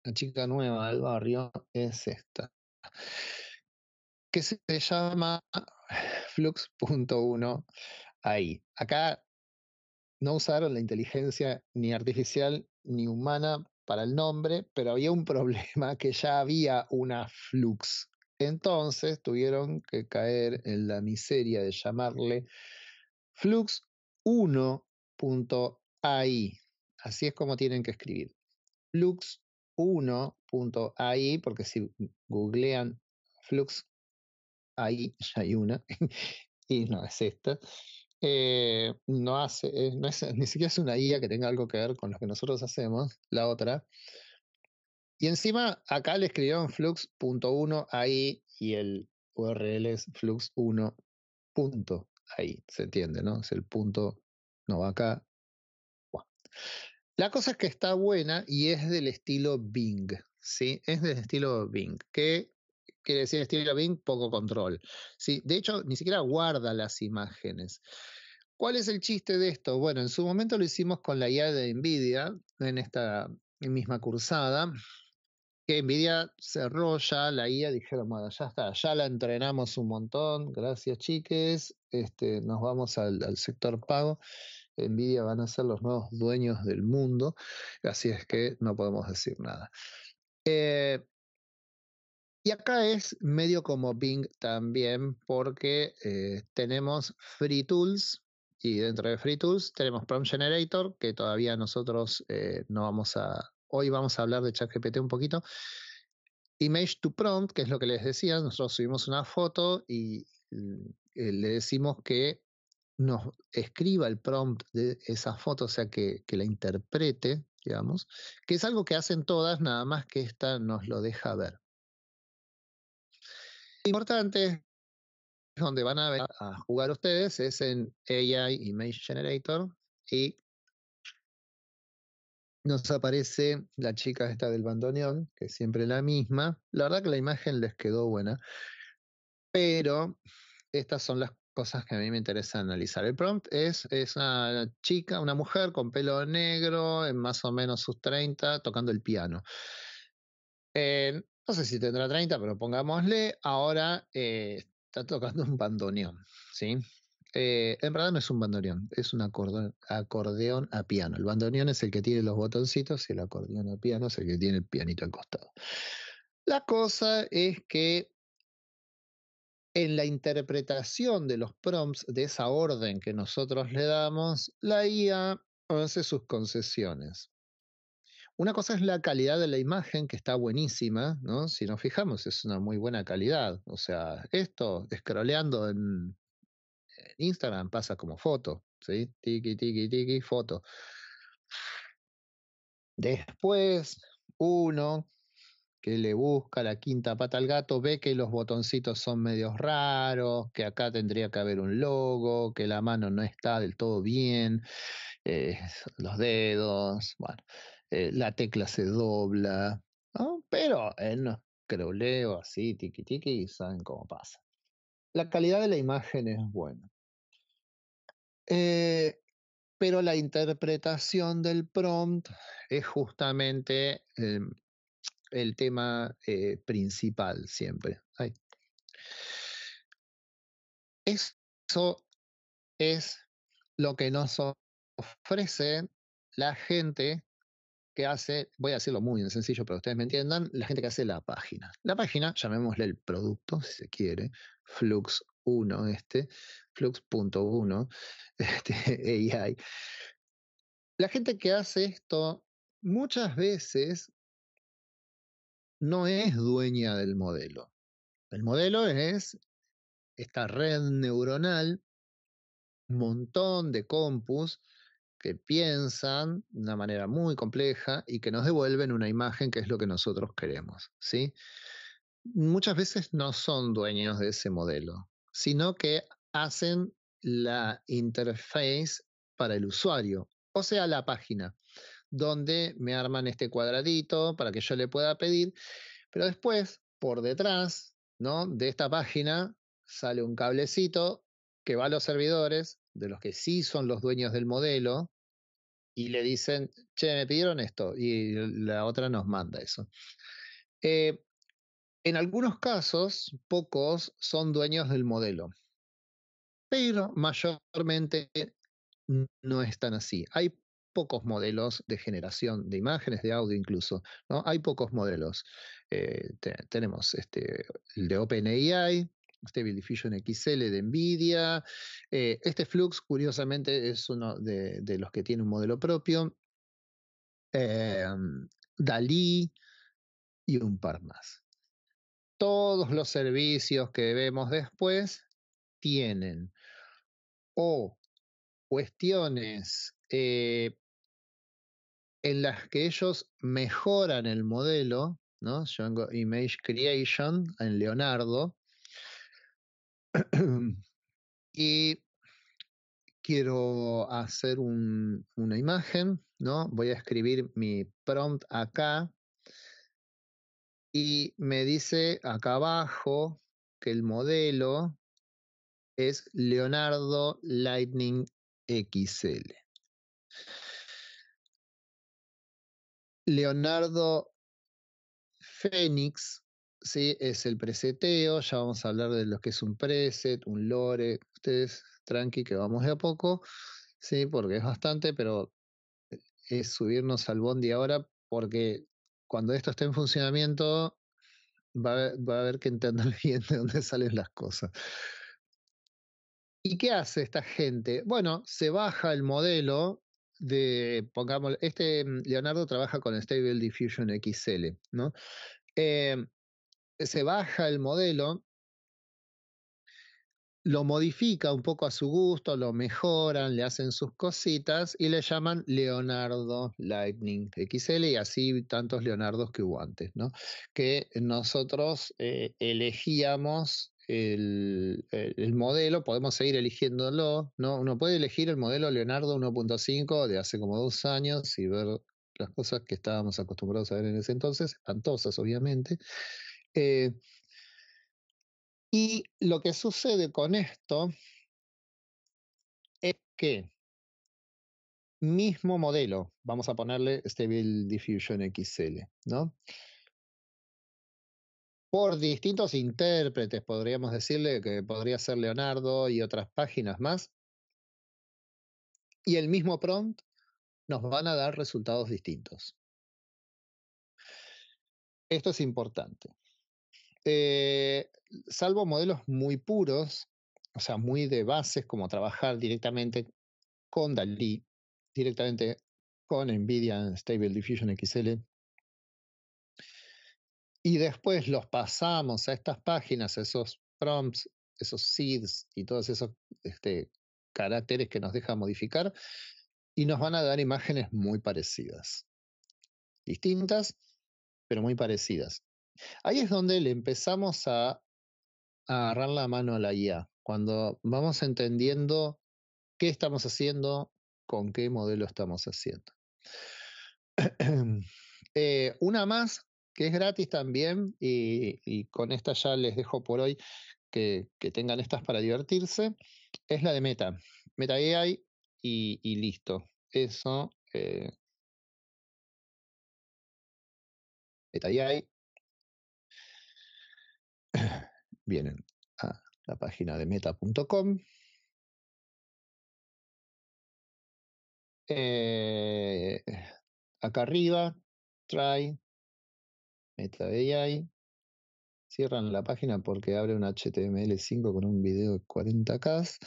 la chica nueva del barrio es esta, que se llama Flux.1 ahí. Acá no usaron la inteligencia ni artificial ni humana para el nombre, pero había un problema que ya había una Flux. Entonces tuvieron que caer en la miseria de llamarle Flux 1.ai. Así es como tienen que escribir. Flux 1.ai, porque si googlean Flux, ahí ya hay una, y no es esta. Eh, no hace, eh, ni siquiera es una IA que tenga algo que ver con lo que nosotros hacemos, la otra. Y encima acá le escribieron flux.1 ai y el URL es flux 1.ai ahí, se entiende, ¿no? Es el punto, no va acá. La cosa es que está buena y es del estilo Bing, ¿sí? Es del estilo Bing, que quiere decir estilo Bing, poco control, ¿sí? De hecho, ni siquiera guarda las imágenes. ¿Cuál es el chiste de esto? Bueno, en su momento lo hicimos con la IA de NVIDIA, en esta misma cursada, que NVIDIA cerró ya la IA, dijeron, bueno, ya está, ya la entrenamos un montón, gracias chiques, este, nos vamos al, sector pago, Nvidia van a ser los nuevos dueños del mundo, así es que no podemos decir nada. Eh, y acá es medio como Bing también, porque eh, tenemos Free Tools y dentro de Free Tools tenemos Prompt Generator, que todavía nosotros eh, no vamos a. Hoy vamos a hablar de ChatGPT un poquito. Image to Prompt, que es lo que les decía, nosotros subimos una foto y eh, le decimos que nos escriba el prompt de esa foto, o sea, que, la interprete, digamos, que es algo que hacen todas, nada más que esta nos lo deja ver. Importante es donde van a, a jugar ustedes es en AI Image Generator y nos aparece la chica esta del bandoneón, que es siempre la misma. La verdad que la imagen les quedó buena, pero estas son las cosas que a mí me interesa analizar. El prompt es, es una chica, una mujer con pelo negro, en más o menos sus 30, tocando el piano. Eh, no sé si tendrá 30, pero pongámosle, ahora eh, está tocando un bandoneón, eh, en verdad no es un bandoneón, es un acordeón, acordeón a piano. El bandoneón es el que tiene los botoncitos y el acordeón a piano es el que tiene el pianito al costado. La cosa es que en la interpretación de los prompts, de esa orden que nosotros le damos, la IA hace sus concesiones. Una cosa es la calidad de la imagen, que está buenísima, ¿no? Si nos fijamos, es una muy buena calidad. O sea, esto, scrolleando en Instagram, pasa como foto, ¿sí? Tiki, tiki, tiki, foto. Después, uno que le busca la quinta pata al gato, ve que los botoncitos son medios raros, que acá tendría que haber un logo, que la mano no está del todo bien, eh, los dedos, bueno, eh, la tecla se dobla, pero en eh, así, tiki-tiki, y saben cómo pasa. La calidad de la imagen es buena. Eh, pero la interpretación del prompt es justamente em, el tema eh, principal siempre. Eso es lo que nos ofrece la gente que hace, voy a decirlo muy sencillo para ustedes me entiendan, la gente que hace la página. La página, llamémosle el producto, si se quiere, Flux 1, este, Flux.1, este, AI. La gente que hace esto muchas veces no es dueña del modelo. El modelo es esta red neuronal, un montón de compus que piensan de una manera muy compleja y que nos devuelven una imagen que es lo que nosotros queremos, ¿sí? Muchas veces no son dueños de ese modelo, sino que hacen la interface para el usuario, o sea, la página donde me arman este cuadradito para que yo le pueda pedir, pero después, por detrás, ¿no? De esta página sale un cablecito que va a los servidores, de los que sí son los dueños del modelo, y le dicen, che, me pidieron esto, y la otra nos manda eso. Eh, en algunos casos, pocos son dueños del modelo, pero mayormente no están así. Hay pocos modelos de generación de imágenes, de audio incluso. ¿no? Hay pocos modelos. Eh, tenemos este, el de OpenAI, Stable Diffusion XL de NVIDIA. Eh, este Flux, curiosamente, es uno de, los que tiene un modelo propio. Eh, Dalí y un par más. Todos los servicios que vemos después tienen o cuestiones eh, en las que ellos mejoran el modelo, ¿no? tengo Image Creation en Leonardo. y quiero hacer una imagen, ¿no? Voy a escribir mi prompt acá y me dice acá abajo que el modelo es Leonardo Lightning XL. Leonardo Fénix, ¿sí? es el preseteo, ya vamos a hablar de lo que es un preset, un lore, ustedes tranqui que vamos de a poco, ¿sí? porque es bastante, pero es subirnos al bondi ahora porque cuando esto esté en funcionamiento va a, va a haber que entender bien de dónde salen las cosas. ¿Y qué hace esta gente? Bueno, se baja el modelo de, pongamos, este mm, Leonardo trabaja con Stable Diffusion XL, ¿no? Em, se baja el modelo, lo modifica un poco a su gusto, lo mejoran, le hacen sus cositas y le llaman Leonardo Lightning XL y así tantos Leonardos que hubo antes, ¿no? Que nosotros eh, elegíamos el, el, modelo, podemos seguir eligiéndolo, ¿no? Uno puede elegir el modelo Leonardo 1.5 de hace como dos años y ver las cosas que estábamos acostumbrados a ver en ese entonces, espantosas obviamente. Eh, y lo que sucede con esto es que mismo modelo, vamos a ponerle Stable Diffusion XL, ¿no? por distintos intérpretes, podríamos decirle que podría ser Leonardo y otras páginas más. Y el mismo prompt nos van a dar resultados distintos. Esto es importante. Eh, salvo modelos muy puros, o sea, muy de bases, como trabajar directamente con Dalí, directamente con NVIDIA Stable Diffusion XL, y después los pasamos a estas páginas, esos prompts, esos seeds y todos esos este, caracteres que nos deja modificar, y nos van a dar imágenes muy parecidas. Distintas, pero muy parecidas. Ahí es donde le empezamos a, agarrar la mano a la IA, cuando vamos entendiendo qué estamos haciendo, con qué modelo estamos haciendo. Eh, una más que es gratis también. Y, con esta ya les dejo por hoy que, tengan estas para divertirse. Es la de Meta. Meta y, listo. Eso. Eh meta Vienen a la página de meta.com. Eh, acá arriba, try, Meta ahí. Cierran la página porque abre un HTML5 con un video de 40K.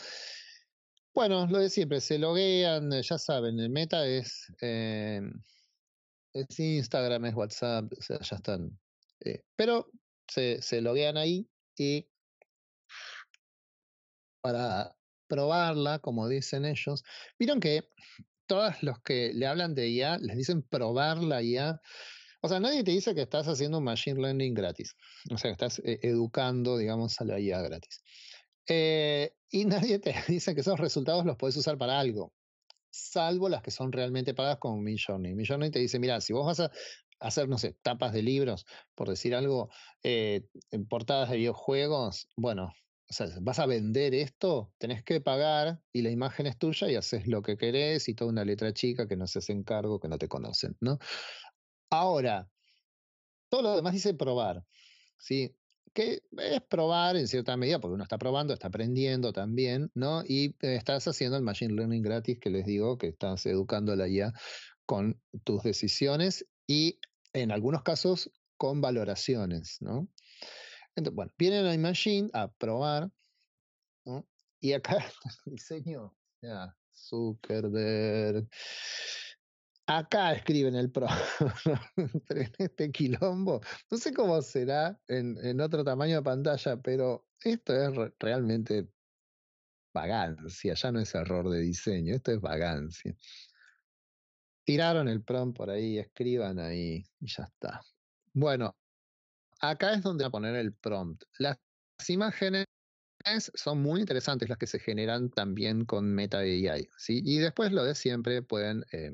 Bueno, lo de siempre, se loguean, eh, ya saben, el meta es, eh, es Instagram, es WhatsApp, sea, ya están. Eh, pero se, se loguean ahí y para probarla, como dicen ellos, vieron que todos los que le hablan de IA les dicen probar la IA o sea, nadie te dice que estás haciendo machine learning gratis. O sea, que estás eh, educando, digamos, a la IA gratis. Eh, y nadie te dice que esos resultados los puedes usar para algo, salvo las que son realmente pagas con Midjourney. Midjourney te dice, mira, si vos vas a hacer, no sé, tapas de libros, por decir algo, eh, portadas de videojuegos, bueno, o sea, vas a vender esto, tenés que pagar y la imagen es tuya y haces lo que querés y toda una letra chica que no se hace encargo, que no te conocen, ¿no? Ahora, todo lo demás dice probar, ¿sí? Que es probar en cierta medida, porque uno está probando, está aprendiendo también, ¿no? Y estás haciendo el Machine Learning gratis, que les digo, que estás educando a la IA con tus decisiones y en algunos casos con valoraciones, ¿no? Entonces, bueno, vienen a Machine a probar, ¿no? Y acá diseño, ya, Zuckerberg, Acá escriben el prompt, en este quilombo, no sé cómo será en, otro tamaño de pantalla, pero esto es realmente vagancia, ya no es error de diseño, esto es vagancia. Tiraron el prompt por ahí, escriban ahí y ya está. Bueno, acá es donde voy a poner el prompt. Las imágenes son muy interesantes las que se generan también con Meta AI, ¿sí? Y después lo de siempre pueden eh,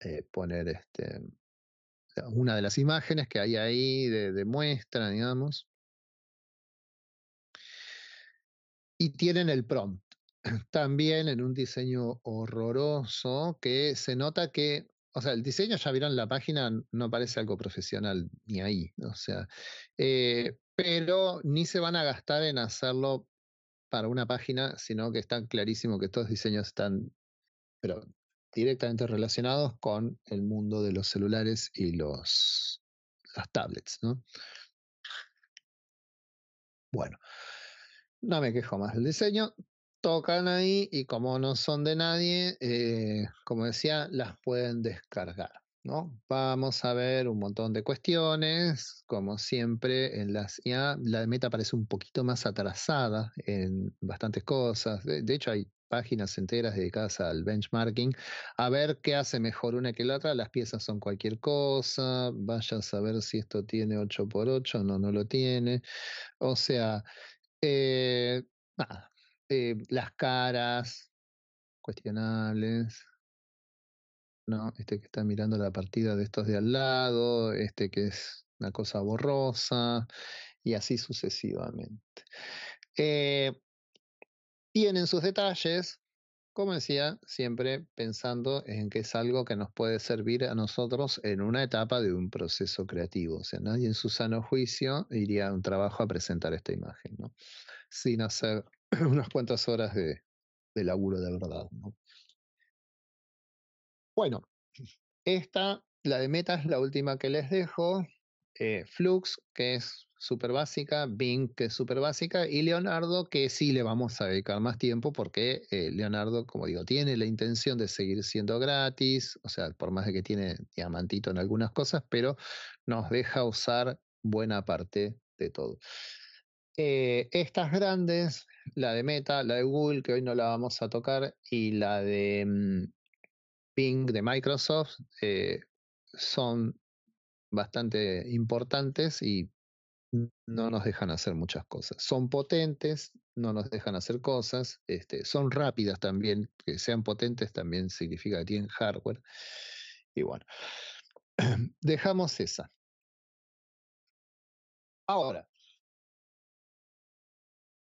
eh, poner este, una de las imágenes que hay ahí de, muestra, digamos. Y tienen el prompt también en un diseño horroroso que se nota que, o sea, el diseño, ya vieron la página, no parece algo profesional ni ahí, o sea, eh, pero ni se van a gastar en hacerlo para una página, sino que está clarísimo que estos diseños están, pero directamente relacionados con el mundo de los celulares y los, las tablets. Bueno, no me quejo más del diseño. Tocan ahí y como no son de nadie, eh, como decía, las pueden descargar. ¿no? Vamos a ver un montón de cuestiones. Como siempre, en las la meta parece un poquito más atrasada en bastantes cosas. de hecho, hay páginas enteras dedicadas al benchmarking, a ver qué hace mejor una que la otra, las piezas son cualquier cosa, vaya a saber si esto tiene 8x8, no, no lo tiene, o sea, eh, nada, eh, las caras cuestionables, ¿no? Este que está mirando la partida de estos de al lado, este que es una cosa borrosa, y así sucesivamente. Eh, tienen sus detalles, como decía, siempre pensando en que es algo que nos puede servir a nosotros en una etapa de un proceso creativo. O sea, nadie en su sano juicio iría a un trabajo a presentar esta imagen, Sin hacer unas cuantas horas de, laburo de verdad, Bueno, esta, la de meta es la última que les dejo. Eh, Flux, que es súper básica, Bing, que es súper básica, y Leonardo, que sí le vamos a dedicar más tiempo porque eh, Leonardo, como digo, tiene la intención de seguir siendo gratis, o sea, por más de que tiene diamantito en algunas cosas, pero nos deja usar buena parte de todo. Eh, estas grandes, la de Meta, la de Google, que hoy no la vamos a tocar, y la de mm, Bing de Microsoft, eh, son bastante importantes y no nos dejan hacer muchas cosas. Son potentes, no nos dejan hacer cosas, este, son rápidas también, que sean potentes también significa que tienen hardware. Y bueno, dejamos esa. Ahora,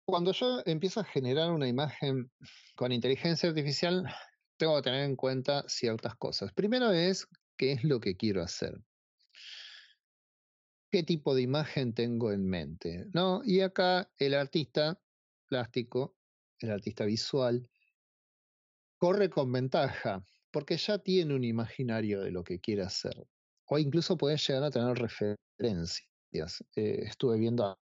cuando yo empiezo a generar una imagen con inteligencia artificial, tengo que tener en cuenta ciertas cosas. Primero es qué es lo que quiero hacer qué tipo de imagen tengo en mente. ¿No? Y acá el artista plástico, el artista visual, corre con ventaja, porque ya tiene un imaginario de lo que quiere hacer. O incluso puede llegar a tener referencias. Eh, estuve viendo a,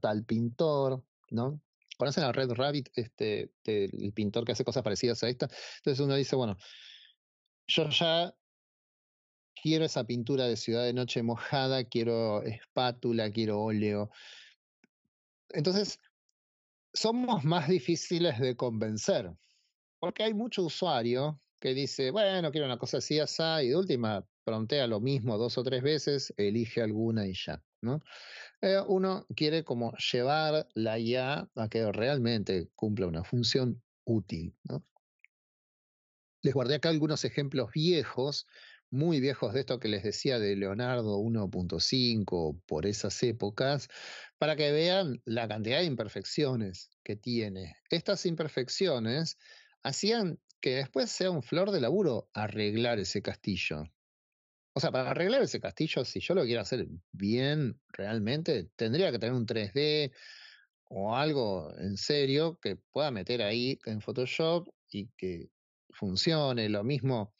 tal pintor, ¿no? ¿Conocen a Red Rabbit, este, el pintor que hace cosas parecidas a esta? Entonces uno dice, bueno, yo ya quiero esa pintura de ciudad de noche mojada, quiero espátula, quiero óleo. Entonces, somos más difíciles de convencer, porque hay mucho usuario que dice, bueno, quiero una cosa así, así, y de última prontea lo mismo dos o tres veces, elige alguna y ya. ¿no? Eh, uno quiere como llevar la IA a que realmente cumpla una función útil. Les guardé acá algunos ejemplos viejos muy viejos de esto que les decía de Leonardo 1.5 por esas épocas, para que vean la cantidad de imperfecciones que tiene. Estas imperfecciones hacían que después sea un flor de laburo arreglar ese castillo. O sea, para arreglar ese castillo, si yo lo quiero hacer bien realmente, tendría que tener un 3D o algo en serio que pueda meter ahí en Photoshop y que funcione. Lo mismo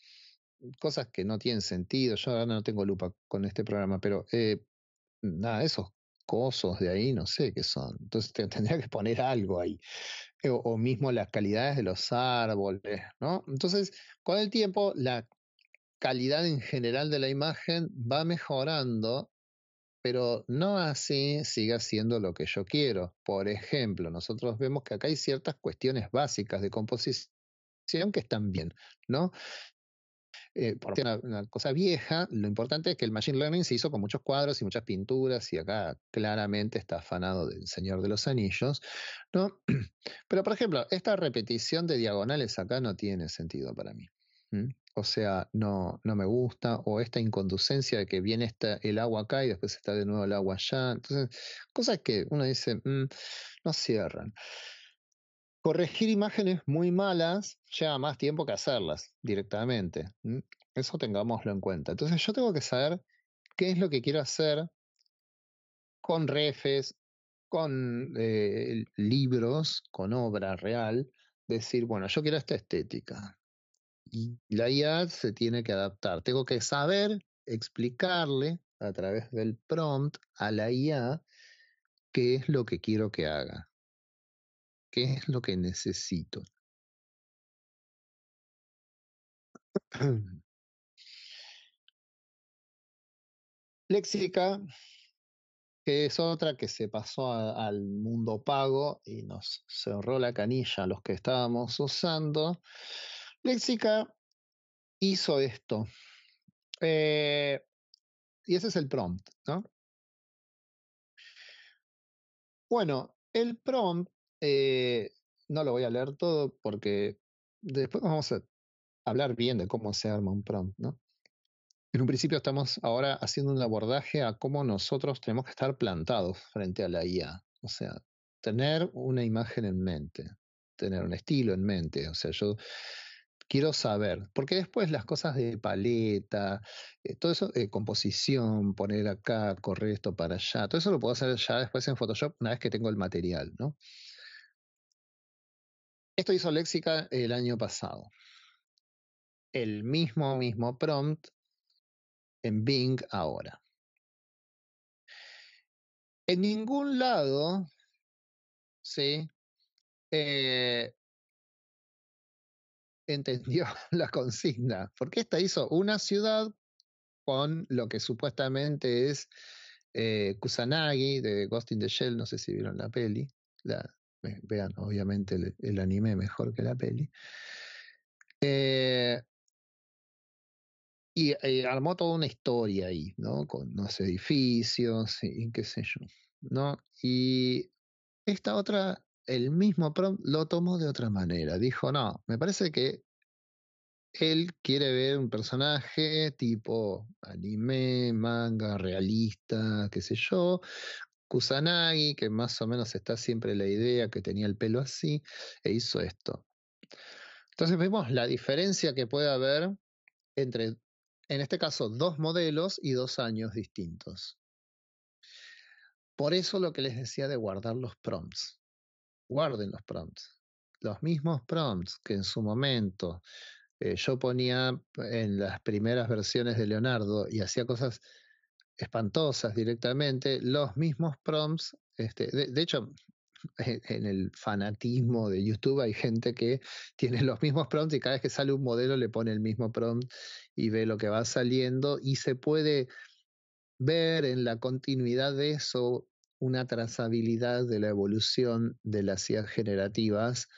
cosas que no tienen sentido. Yo ahora no tengo lupa con este programa, pero eh, nada, esos cosos de ahí no sé qué son. Entonces tendría que poner algo ahí. Eh, o, mismo las calidades de los árboles, ¿no? Entonces, con el tiempo, la calidad en general de la imagen va mejorando, pero no así siga siendo lo que yo quiero. Por ejemplo, nosotros vemos que acá hay ciertas cuestiones básicas de composición que están bien, ¿no? eh, porque una, una cosa vieja, lo importante es que el Machine Learning se hizo con muchos cuadros y muchas pinturas, y acá claramente está afanado del Señor de los Anillos, ¿no? Pero, por ejemplo, esta repetición de diagonales acá no tiene sentido para mí. O sea, no, no me gusta, o esta inconducencia de que viene el agua acá y después está de nuevo el agua allá. Entonces, cosas que uno dice, mm, no cierran. Corregir imágenes muy malas lleva más tiempo que hacerlas directamente. Eso tengámoslo en cuenta. Entonces yo tengo que saber qué es lo que quiero hacer con refes, con eh, libros, con obra real. Decir, bueno, yo quiero esta estética. Y la IA se tiene que adaptar. Tengo que saber explicarle a través del prompt a la IA qué es lo que quiero que haga. ¿Qué es lo que necesito? Léxica, que es otra que se pasó al mundo pago y nos cerró la canilla a los que estábamos usando. Léxica hizo esto. Eh, y ese es el prompt, ¿no? Bueno, el prompt eh, no lo voy a leer todo porque después vamos a hablar bien de cómo se arma un prompt, ¿no? En un principio estamos ahora haciendo un abordaje a cómo nosotros tenemos que estar plantados frente a la IA. O sea, tener una imagen en mente, tener un estilo en mente. O sea, yo quiero saber, porque después las cosas de paleta, eh, todo eso, eh, composición, poner acá, correr esto para allá, todo eso lo puedo hacer ya después en Photoshop una vez que tengo el material, ¿no? Esto hizo Léxica el año pasado. El mismo, mismo prompt en Bing ahora. En ningún lado, ¿sí? Eh, entendió la consigna, porque esta hizo una ciudad con lo que supuestamente es eh, Kusanagi de Ghost in the Shell, no sé si vieron la peli, la, vean obviamente el, anime mejor que la peli. Eh, y eh, armó toda una historia ahí, ¿no? Con los edificios y, qué sé yo, ¿no? Y esta otra, el mismo prompt lo tomó de otra manera. Dijo, no, me parece que él quiere ver un personaje tipo anime, manga, realista, qué sé yo, Kusanagi, que más o menos está siempre la idea que tenía el pelo así, e hizo esto. Entonces vemos la diferencia que puede haber entre, en este caso, dos modelos y dos años distintos. Por eso lo que les decía de guardar los prompts. Guarden los prompts. Los mismos prompts que en su momento eh, yo ponía en las primeras versiones de Leonardo y hacía cosas espantosas directamente, los mismos prompts, este, de, hecho, en el fanatismo de YouTube hay gente que tiene los mismos prompts y cada vez que sale un modelo le pone el mismo prompt y ve lo que va saliendo y se puede ver en la continuidad de eso una trazabilidad de la evolución de las ideas generativas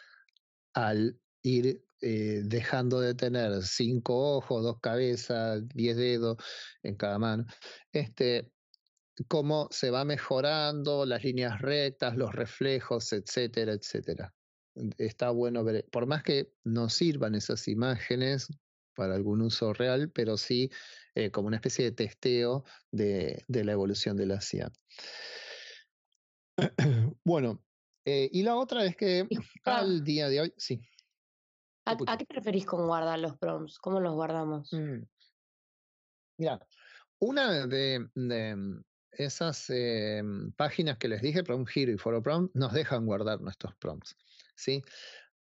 al ir eh, dejando de tener cinco ojos, dos cabezas, diez dedos en cada mano, este, cómo se va mejorando las líneas rectas, los reflejos, etcétera, etcétera. Está bueno ver, por más que no sirvan esas imágenes para algún uso real, pero sí eh, como una especie de testeo de, la evolución de la CIA. bueno, eh, y la otra es que al día de hoy, sí. ¿A, qué preferís con guardar los prompts? ¿Cómo los guardamos? Mm. Mira, una de, mm, esas eh, mm, páginas que les dije, Prompt Hero y Foro Prompt, nos dejan guardar nuestros prompts. ¿sí?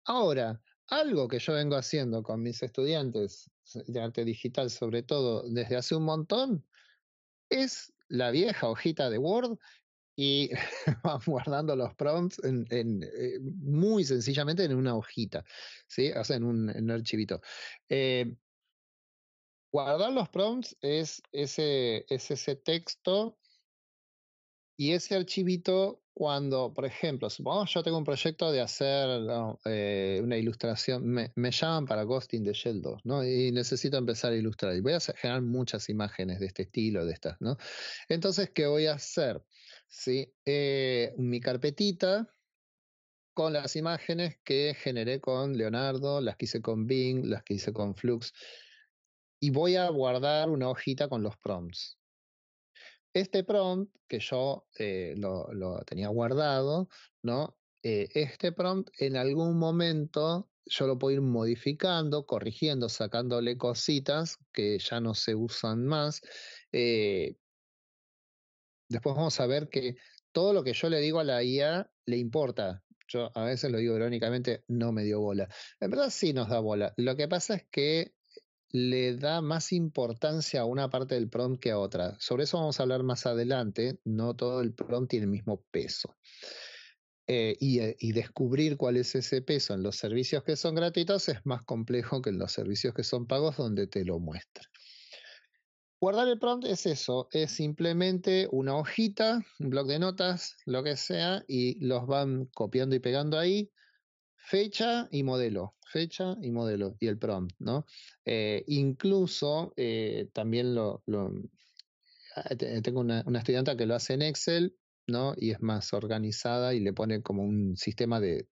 Ahora, algo que yo vengo haciendo con mis estudiantes de arte digital, sobre todo desde hace un montón, es la vieja hojita de Word y van guardando los prompts eh, muy sencillamente en una hojita, ¿sí? o en un, en archivito. Eh, guardar los prompts es ese, texto y ese archivito cuando, por ejemplo, supongamos yo tengo un proyecto de hacer eh, una ilustración, me, llaman para Ghosting de Shell ¿no? Y necesito empezar a ilustrar. Y voy a generar muchas imágenes de este estilo, de estas, ¿no? Entonces, ¿qué voy a hacer? ¿sí? Eh, mi carpetita con las imágenes que generé con Leonardo, las que hice con Bing, las que hice con Flux, y voy a guardar una hojita con los prompts. Este prompt que yo eh, lo, tenía guardado, ¿no? Eh, este prompt en algún momento yo lo puedo ir modificando, corrigiendo, sacándole cositas que ya no se usan más. Eh, Después vamos a ver que todo lo que yo le digo a la IA le importa. Yo a veces lo digo irónicamente, no me dio bola. En verdad sí nos da bola. Lo que pasa es que le da más importancia a una parte del prompt que a otra. Sobre eso vamos a hablar más adelante. No todo el prompt tiene el mismo peso. Eh, y, eh, y, descubrir cuál es ese peso en los servicios que son gratuitos es más complejo que en los servicios que son pagos donde te lo muestran. Guardar el prompt es eso, es simplemente una hojita, un bloc de notas, lo que sea, y los van copiando y pegando ahí, fecha y modelo, fecha y modelo, y el prompt, ¿no? Eh, incluso eh, también lo, ah, tengo una, estudiante que lo hace en Excel, ¿no? Y es más organizada y le pone como un sistema de,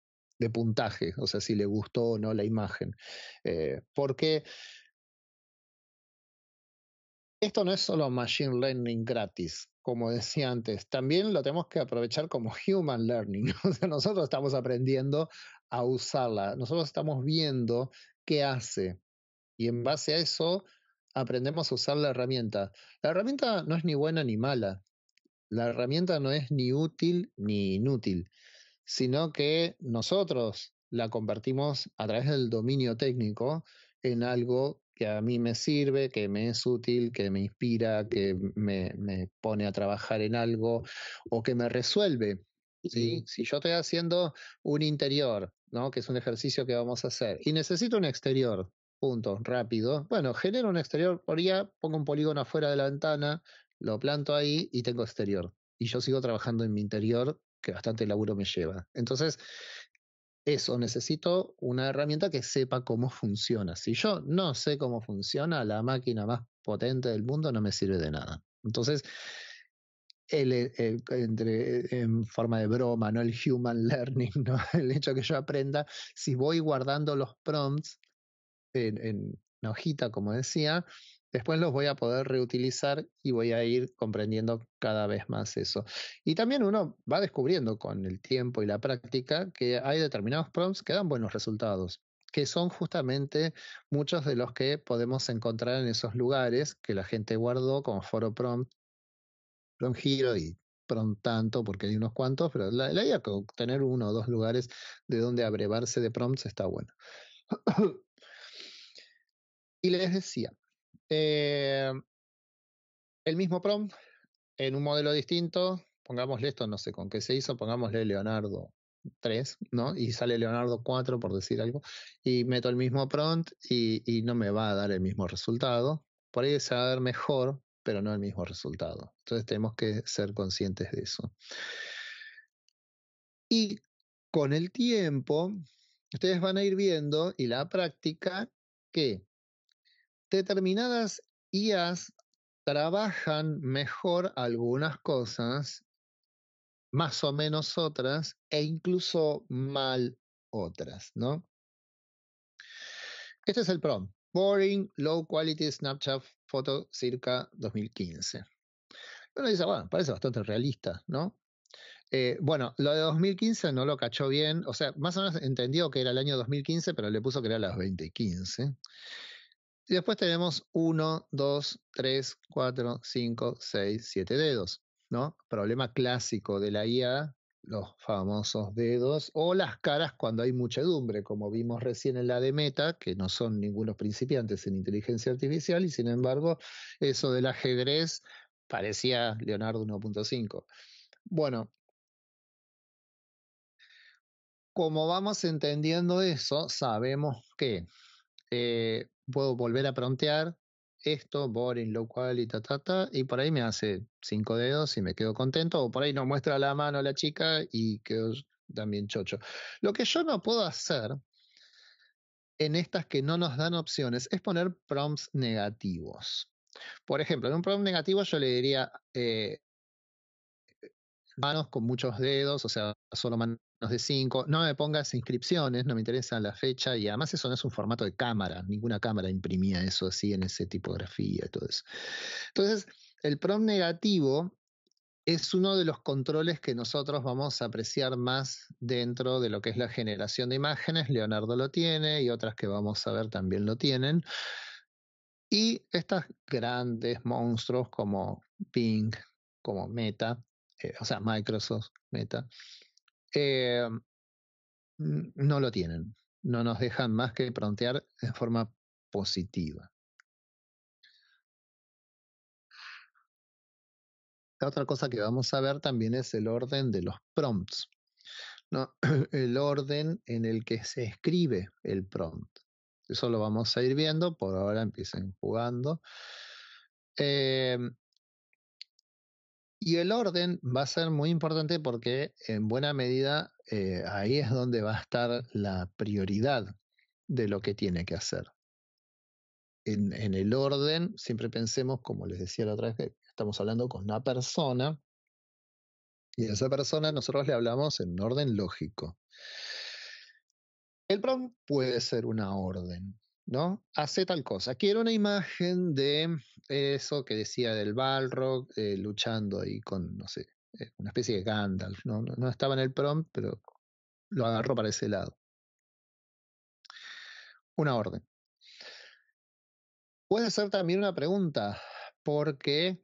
puntaje, o sea, si le gustó o no la imagen. Eh, porque esto no es solo machine learning gratis, como decía antes, también lo tenemos que aprovechar como human learning. O sea, nosotros estamos aprendiendo a usarla, nosotros estamos viendo qué hace y en base a eso aprendemos a usar la herramienta. La herramienta no es ni buena ni mala, la herramienta no es ni útil ni inútil, sino que nosotros la convertimos a través del dominio técnico en algo que a mí me sirve, que me es útil, que me inspira, que me, pone a trabajar en algo o que me resuelve. ¿sí? Si yo estoy haciendo un interior, ¿no? que es un ejercicio que vamos a hacer, y necesito un exterior, punto, rápido, bueno, genero un exterior, por ya pongo un polígono afuera de la ventana, lo planto ahí y tengo exterior. Y yo sigo trabajando en mi interior, que bastante laburo me lleva. Entonces, eso, necesito una herramienta que sepa cómo funciona. Si yo no sé cómo funciona, la máquina más potente del mundo no me sirve de nada. Entonces, el, eh, eh, entre, eh, en forma de broma, El human learning, ¿no? El hecho que yo aprenda, si voy guardando los prompts en, en hojita, como decía, Después los voy a poder reutilizar y voy a ir comprendiendo cada vez más eso. Y también uno va descubriendo con el tiempo y la práctica que hay determinados prompts que dan buenos resultados que son justamente muchos de los que podemos encontrar en esos lugares que la gente guardó como foro prompt, prompt giro y prompt tanto, porque hay unos cuantos, pero la, idea de tener uno o dos lugares de donde abrevarse de prompts está bueno. y les decía, eh, el mismo prompt en un modelo distinto, pongámosle esto, no sé con qué se hizo, pongámosle Leonardo 3, ¿no? Y sale Leonardo 4, por decir algo, y meto el mismo prompt y, y no me va a dar el mismo resultado. Por ahí se va a ver mejor, pero no el mismo resultado. Entonces tenemos que ser conscientes de eso. Y con el tiempo, ustedes van a ir viendo y la práctica que determinadas IAs trabajan mejor algunas cosas, más o menos otras, e incluso mal otras, ¿no? Este es el PROM Boring, low quality Snapchat photo circa 2015. Uno dice, bueno, parece bastante realista, ¿no? Eh, bueno, lo de 2015 no lo cachó bien, o sea, más o menos entendió que era el año 2015, pero le puso que era las 2015. Y después tenemos 1, 2, 3, 4, 5, 6, 7 dedos, ¿no? Problema clásico de la IA, los famosos dedos o las caras cuando hay muchedumbre, como vimos recién en la de Meta, que no son ningunos principiantes en inteligencia artificial y sin embargo eso del ajedrez parecía Leonardo 1.5. Bueno, como vamos entendiendo eso, sabemos que eh, puedo volver a prontear esto, boring, cual y ta, ta, ta, y por ahí me hace cinco dedos y me quedo contento, o por ahí no muestra la mano la chica y quedo también chocho. Lo que yo no puedo hacer en estas que no nos dan opciones es poner prompts negativos. Por ejemplo, en un prompt negativo yo le diría eh, manos con muchos dedos, o sea, solo manos de 5, no me pongas inscripciones, no me interesa la fecha y además eso no es un formato de cámara, ninguna cámara imprimía eso así en esa tipografía y todo eso. Entonces, el prom negativo es uno de los controles que nosotros vamos a apreciar más dentro de lo que es la generación de imágenes, Leonardo lo tiene y otras que vamos a ver también lo tienen. Y estos grandes monstruos como Bing, como Meta, eh, o sea, Microsoft, Meta, eh, no lo tienen. No nos dejan más que prontear en forma positiva. La otra cosa que vamos a ver también es el orden de los prompts. ¿no? El orden en el que se escribe el prompt. Eso lo vamos a ir viendo. Por ahora empiecen jugando. Eh, y el orden va a ser muy importante porque en buena medida eh, ahí es donde va a estar la prioridad de lo que tiene que hacer. En, el orden, siempre pensemos, como les decía la otra vez, que estamos hablando con una persona y a esa persona nosotros le hablamos en orden lógico. El plan puede ser una orden, ¿no? Hace tal cosa. Quiero una imagen de eso que decía del Balrog eh, luchando ahí con, no sé, eh, una especie de Gandalf, ¿no? estaba en el prompt, pero lo agarró para ese lado. Una orden. Puede ser también una pregunta, porque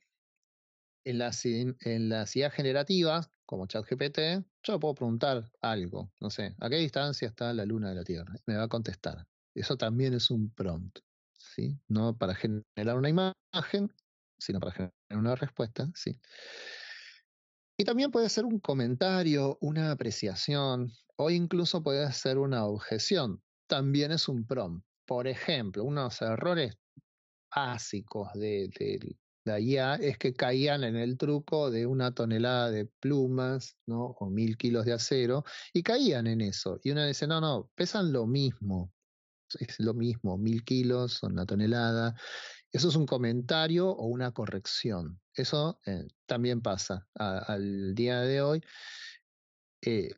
en la, en generativa IA generativas, como ChatGPT, yo puedo preguntar algo, no sé, ¿a qué distancia está la luna de la Tierra? Me va a contestar. Eso también es un prompt, ¿sí? No para generar una imagen, sino para generar una respuesta, ¿sí? Y también puede ser un comentario, una apreciación o incluso puede ser una objeción. También es un prompt. Por ejemplo, unos errores básicos de, de IA es que caían en el truco de una tonelada de plumas ¿no? o mil kilos de acero y caían en eso. Y uno dice, no, no, pesan lo mismo es lo mismo, mil kilos son una tonelada. Eso es un comentario o una corrección. Eso eh, también pasa al día de hoy. Eh,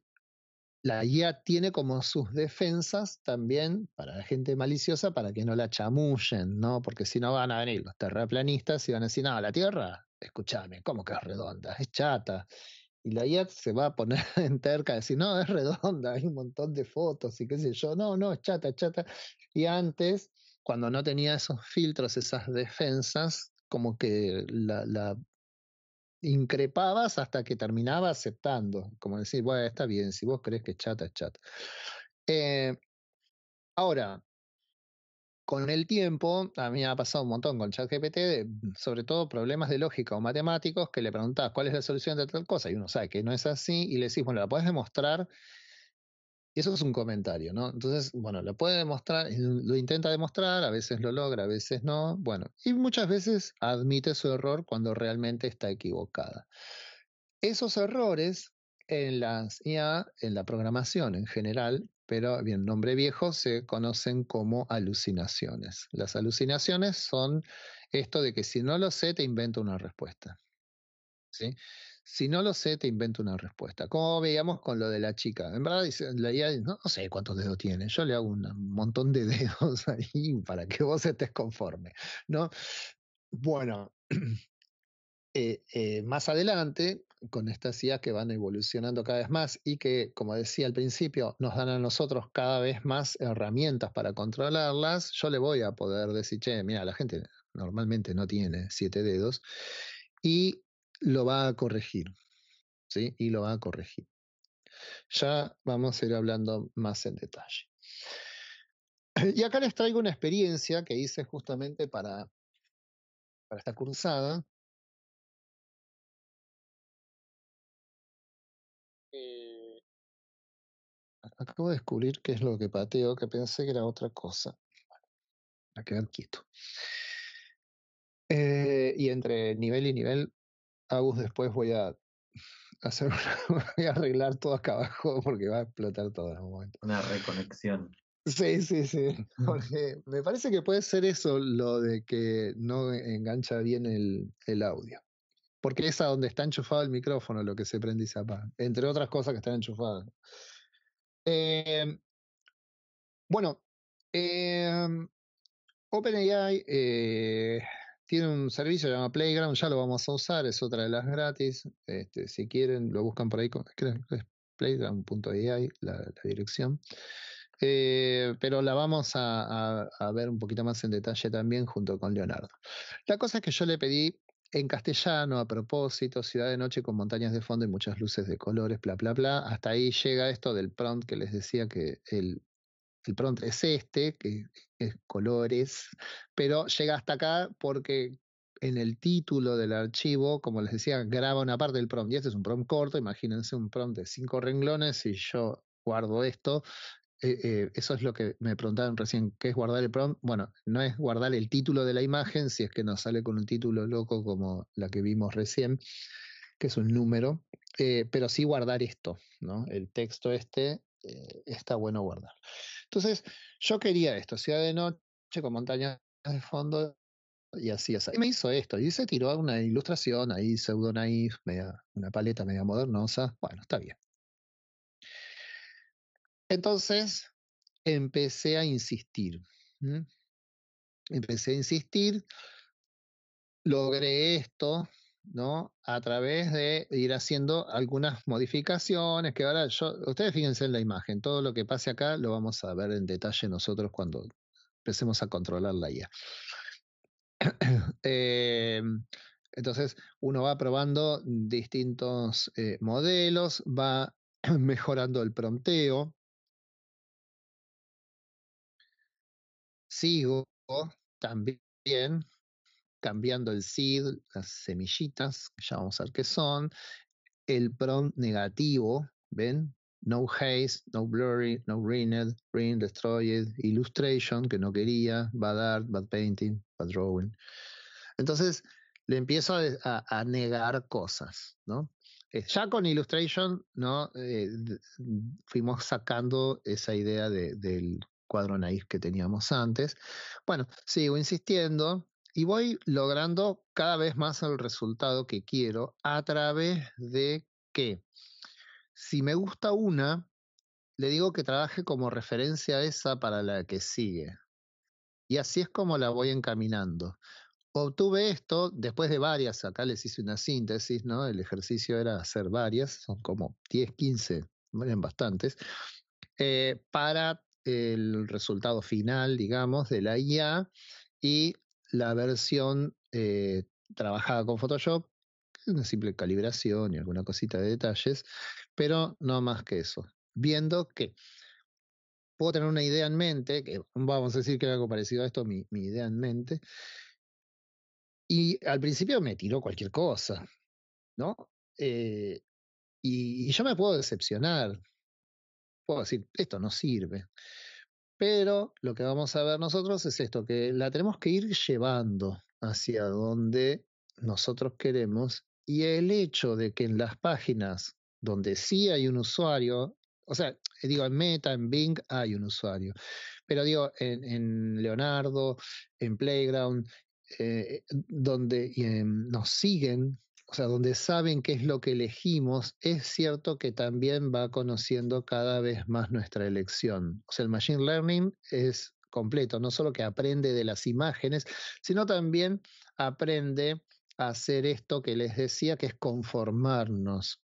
la IA tiene como sus defensas también para la gente maliciosa, para que no la chamullen, ¿no? Porque si no van a venir los terraplanistas y van a decir, no, la Tierra, escúchame, ¿cómo que es redonda? Es chata y la IAT se va a poner en terca, decir, no, es redonda, hay un montón de fotos y qué sé yo, no, no, chata, chata. Y antes, cuando no tenía esos filtros, esas defensas, como que la, increpabas hasta que terminaba aceptando, como decir, bueno, está bien, si vos crees que chata, es chata. Eh, ahora, con el tiempo, a mí me ha pasado un montón con ChatGPT, mm, sobre todo problemas de lógica o matemáticos, que le preguntas cuál es la solución de tal cosa y uno sabe que no es así y le decís, bueno, la puedes demostrar. Y eso es un comentario, ¿no? Entonces, bueno, lo puede demostrar, lo intenta demostrar, a veces lo logra, a veces no. Bueno, y muchas veces admite su error cuando realmente está equivocada. Esos errores en las IA, en la programación en general, pero bien, nombre viejo se conocen como alucinaciones. Las alucinaciones son esto de que si no lo sé, te invento una respuesta. Si no lo sé, te invento una respuesta. Como veíamos con lo de la chica. En verdad, dice, no, no, sé cuántos dedos tiene. Yo le hago un montón de dedos ahí para que vos estés conforme. ¿no? Bueno, eh, eh, más adelante, con estas IA que van evolucionando cada vez más y que, como decía al principio, nos dan a nosotros cada vez más herramientas para controlarlas, yo le voy a poder decir, che, mira, la gente normalmente no tiene siete dedos y lo va a corregir, ¿sí? Y lo va a corregir. Ya vamos a ir hablando más en detalle. Y acá les traigo una experiencia que hice justamente para, para esta cursada, Acabo de descubrir qué es lo que pateo, que pensé que era otra cosa. A ah, quedar quieto. Eh, y entre nivel y nivel, Agus, después voy a hacer una, voy a arreglar todo acá abajo porque va a explotar todo en un momento. Una reconexión. Sí, sí, sí. Porque me parece que puede ser eso lo de que no engancha bien el, el audio. Porque es a donde está enchufado el micrófono lo que se prende y se apaga. Entre otras cosas que están enchufadas. Em, bueno, em, OpenAI eh, tiene un servicio llamado Playground, ya lo vamos a usar, es otra de las gratis. Este, si quieren, lo buscan por ahí, creo es playground.ai la, dirección. Eh, pero la vamos a, ver un poquito más en detalle también junto con Leonardo. La cosa es que yo le pedí en castellano, a propósito, ciudad de noche con montañas de fondo y muchas luces de colores, bla, bla, bla. Hasta ahí llega esto del prompt que les decía que el, el prompt es este, que es colores, pero llega hasta acá porque en el título del archivo, como les decía, graba una parte del prompt. Y este es un prompt corto, imagínense un prompt de cinco renglones y yo guardo esto eh, eh, eso es lo que me preguntaron recién, ¿qué es guardar el prompt? Bueno, no es guardar el título de la imagen, si es que nos sale con un título loco como la que vimos recién, que es un número, eh, pero sí guardar esto, ¿no? El texto este está bueno guardar. Entonces, yo quería esto, ciudad de noche con montañas de fondo y así, Y me hizo esto, y se tiró a una ilustración ahí, pseudo naif, una paleta media modernosa, bueno, está bien. Entonces empecé a insistir. Empecé a insistir, logré esto, ¿no? A través de ir haciendo algunas modificaciones que ahora ustedes fíjense en la imagen, todo lo que pase acá lo vamos a ver en detalle nosotros cuando empecemos a controlar la IA. Eh, entonces uno va probando distintos eh, modelos, va mejorando el prompteo, Sigo también cambiando el seed, las semillitas, ya vamos a ver qué son, el prompt negativo, ¿ven? No haze, no blurry, no greened, green, destroyed, illustration, que no quería, bad art, bad painting, bad drawing. Entonces, le empiezo a, negar cosas, ¿no? Eh, ya con illustration, ¿no? Eh, fuimos sacando esa idea de, del cuadro naif que teníamos antes. Bueno, sigo insistiendo y voy logrando cada vez más el resultado que quiero a través de que si me gusta una, le digo que trabaje como referencia a esa para la que sigue. Y así es como la voy encaminando. Obtuve esto después de varias, acá les hice una síntesis, ¿no? El ejercicio era hacer varias, son como 10, 15, bastantes, eh, para el resultado final, digamos, de la IA y la versión eh, trabajada con Photoshop, una simple calibración y alguna cosita de detalles, pero no más que eso. Viendo que puedo tener una idea en mente, que vamos a decir que algo parecido a esto, mi, mi idea en mente, y al principio me tiró cualquier cosa, ¿no? Eh, y, yo me puedo decepcionar, puedo decir, esto no sirve. Pero lo que vamos a ver nosotros es esto, que la tenemos que ir llevando hacia donde nosotros queremos y el hecho de que en las páginas donde sí hay un usuario, o sea, eh, digo, en Meta, en Bing hay un usuario, pero digo, en, Leonardo, en Playground, eh, eh, donde nos siguen o sea, donde saben qué es lo que elegimos, es cierto que también va conociendo cada vez más nuestra elección. O sea, el Machine Learning es completo, no solo que aprende de las imágenes, sino también aprende a hacer esto que les decía, que es conformarnos.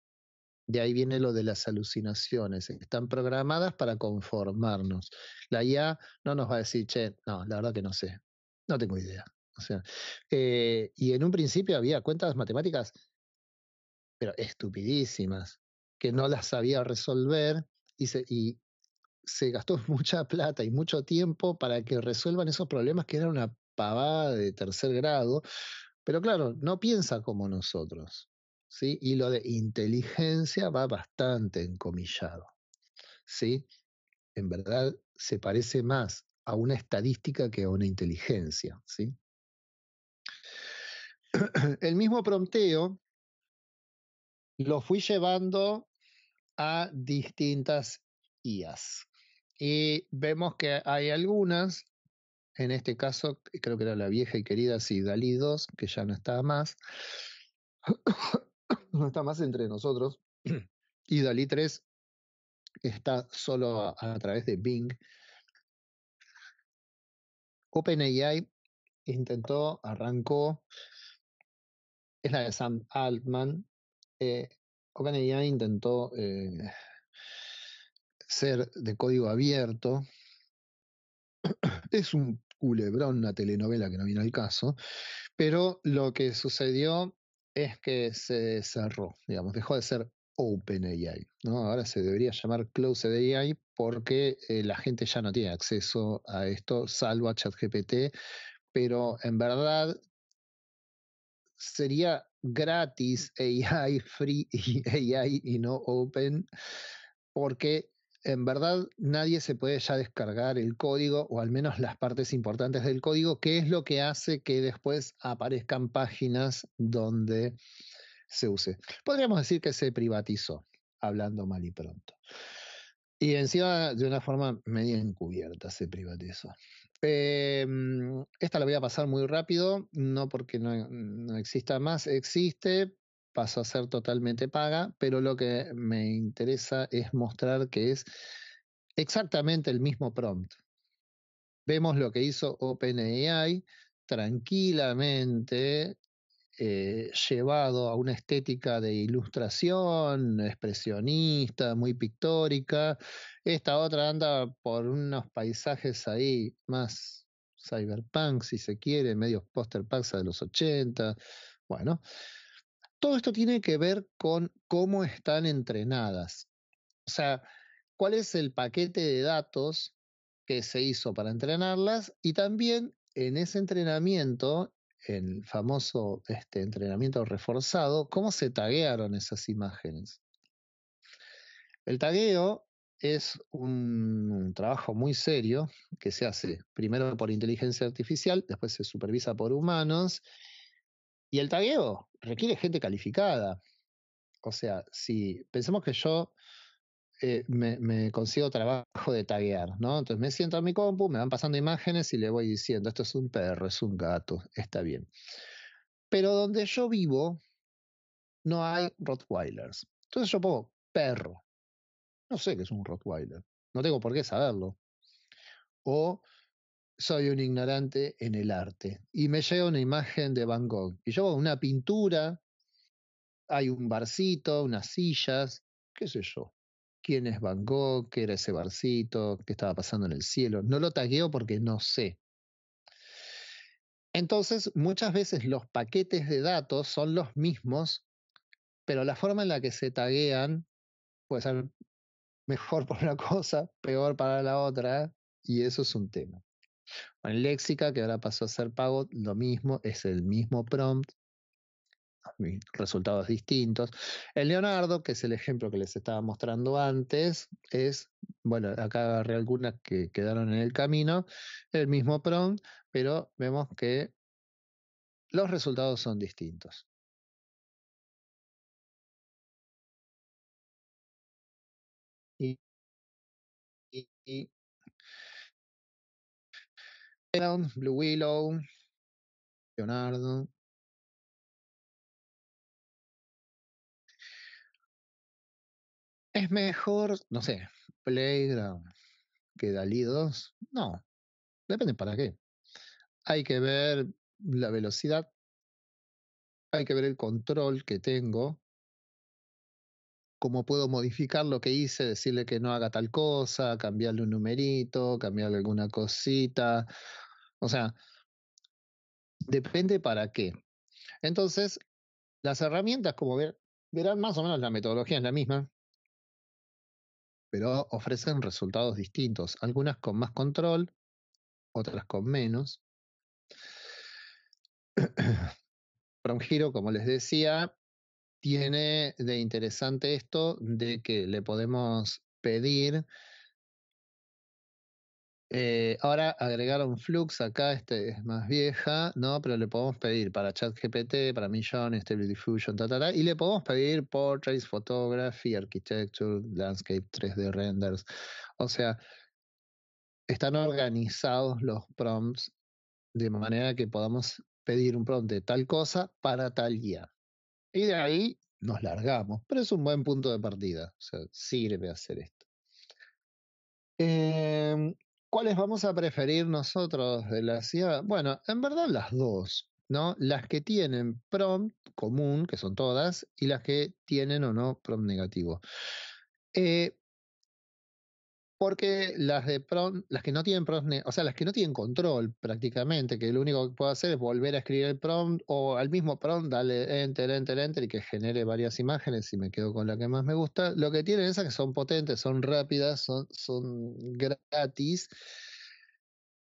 De ahí viene lo de las alucinaciones, están programadas para conformarnos. La IA no nos va a decir, che, no, la verdad que no sé, no tengo idea. Eh, y en un principio había cuentas matemáticas, pero estupidísimas, que no las sabía resolver y se, y se gastó mucha plata y mucho tiempo para que resuelvan esos problemas que eran una pavada de tercer grado. Pero claro, no piensa como nosotros. ¿sí? Y lo de inteligencia va bastante encomillado. ¿sí? En verdad se parece más a una estadística que a una inteligencia. ¿sí? el mismo prompteo lo fui llevando a distintas IAs. Y vemos que hay algunas, en este caso creo que era la vieja y querida Sidali 2, que ya no está más, no está más entre nosotros, y Dalí 3 está solo a través de Bing. OpenAI intentó, arrancó, es la de Sam Altman. Eh, OpenAI intentó eh, ser de código abierto. Es un culebrón, una telenovela que no viene al caso, pero lo que sucedió es que se cerró, digamos, dejó de ser OpenAI, ¿no? Ahora se debería llamar Closed AI porque eh, la gente ya no tiene acceso a esto, salvo a ChatGPT, pero en verdad sería gratis AI free y AI y no open, porque en verdad nadie se puede ya descargar el código o al menos las partes importantes del código, que es lo que hace que después aparezcan páginas donde se use. Podríamos decir que se privatizó, hablando mal y pronto. Y encima de una forma media encubierta se privatizó. Eh, mm, esta la voy a pasar muy rápido, no porque no, mm, no, exista más, existe, pasó a ser totalmente paga, pero lo que me interesa es mostrar que es exactamente el mismo prompt. Vemos lo que hizo OpenAI tranquilamente eh, llevado a una estética de ilustración, expresionista, muy pictórica. Esta otra anda por unos paisajes ahí más cyberpunk, si se quiere, medios posterpunks de los 80. Bueno, todo esto tiene que ver con cómo están entrenadas. O sea, cuál es el paquete de datos que se hizo para entrenarlas y también en ese entrenamiento el famoso este, entrenamiento reforzado, cómo se taguearon esas imágenes. El tagueo es un, trabajo muy serio que se hace primero por inteligencia artificial, después se supervisa por humanos, y el tagueo requiere gente calificada. O sea, si pensemos que yo eh, me, consigo trabajo de taguear, ¿no? Entonces me siento a mi compu, me van pasando imágenes y le voy diciendo, esto es un perro, es un gato, está bien. Pero donde yo vivo no hay Rottweilers. Entonces yo pongo perro. No sé qué es un Rottweiler. No tengo por qué saberlo. O soy un ignorante en el arte. Y me llega una imagen de Van Gogh. Y yo pongo una pintura, hay un barcito, unas sillas, qué sé yo quién es Van Gogh, qué era ese barcito, qué estaba pasando en el cielo. No lo tagueo porque no sé. Entonces, muchas veces los paquetes de datos son los mismos, pero la forma en la que se taguean puede ser mejor para una cosa, peor para la otra, y eso es un tema. En Léxica, que ahora pasó a ser pago, lo mismo, es el mismo prompt, resultados distintos. El Leonardo, que es el ejemplo que les estaba mostrando antes, es, bueno, acá agarré algunas que quedaron en el camino, el mismo prompt pero vemos que los resultados son distintos. Blue Willow, Leonardo, ¿Es mejor, no sé, Playground que Dalí No, depende para qué. Hay que ver la velocidad, hay que ver el control que tengo, cómo puedo modificar lo que hice, decirle que no haga tal cosa, cambiarle un numerito, cambiarle alguna cosita. O sea, depende para qué. Entonces, las herramientas, como ver, verán, más o menos la metodología es la misma pero ofrecen resultados distintos, algunas con más control, otras con menos. un giro, como les decía, tiene de interesante esto de que le podemos pedir eh, ahora agregaron Flux, acá este es más vieja, ¿no? Pero le podemos pedir para ChatGPT, para Million, Stable Diffusion, ta, ta, y le podemos pedir Portraits, Photography, Architecture, Landscape, 3D Renders. O sea, están organizados los prompts de manera que podamos pedir un prompt de tal cosa para tal guía. Y de ahí nos largamos, pero es un buen punto de partida. O sea, sirve hacer esto. Em, ¿Cuáles vamos a preferir nosotros de la ciudad? Bueno, en verdad las dos, ¿no? Las que tienen prompt común, que son todas, y las que tienen o no prompt negativo. Eh, porque las de las que no tienen prompt, o sea, las que no tienen control prácticamente, que lo único que puedo hacer es volver a escribir el prompt o al mismo prompt, darle enter, enter, enter y que genere varias imágenes y me quedo con la que más me gusta. Lo que tienen esas que son potentes, son rápidas, son, son gratis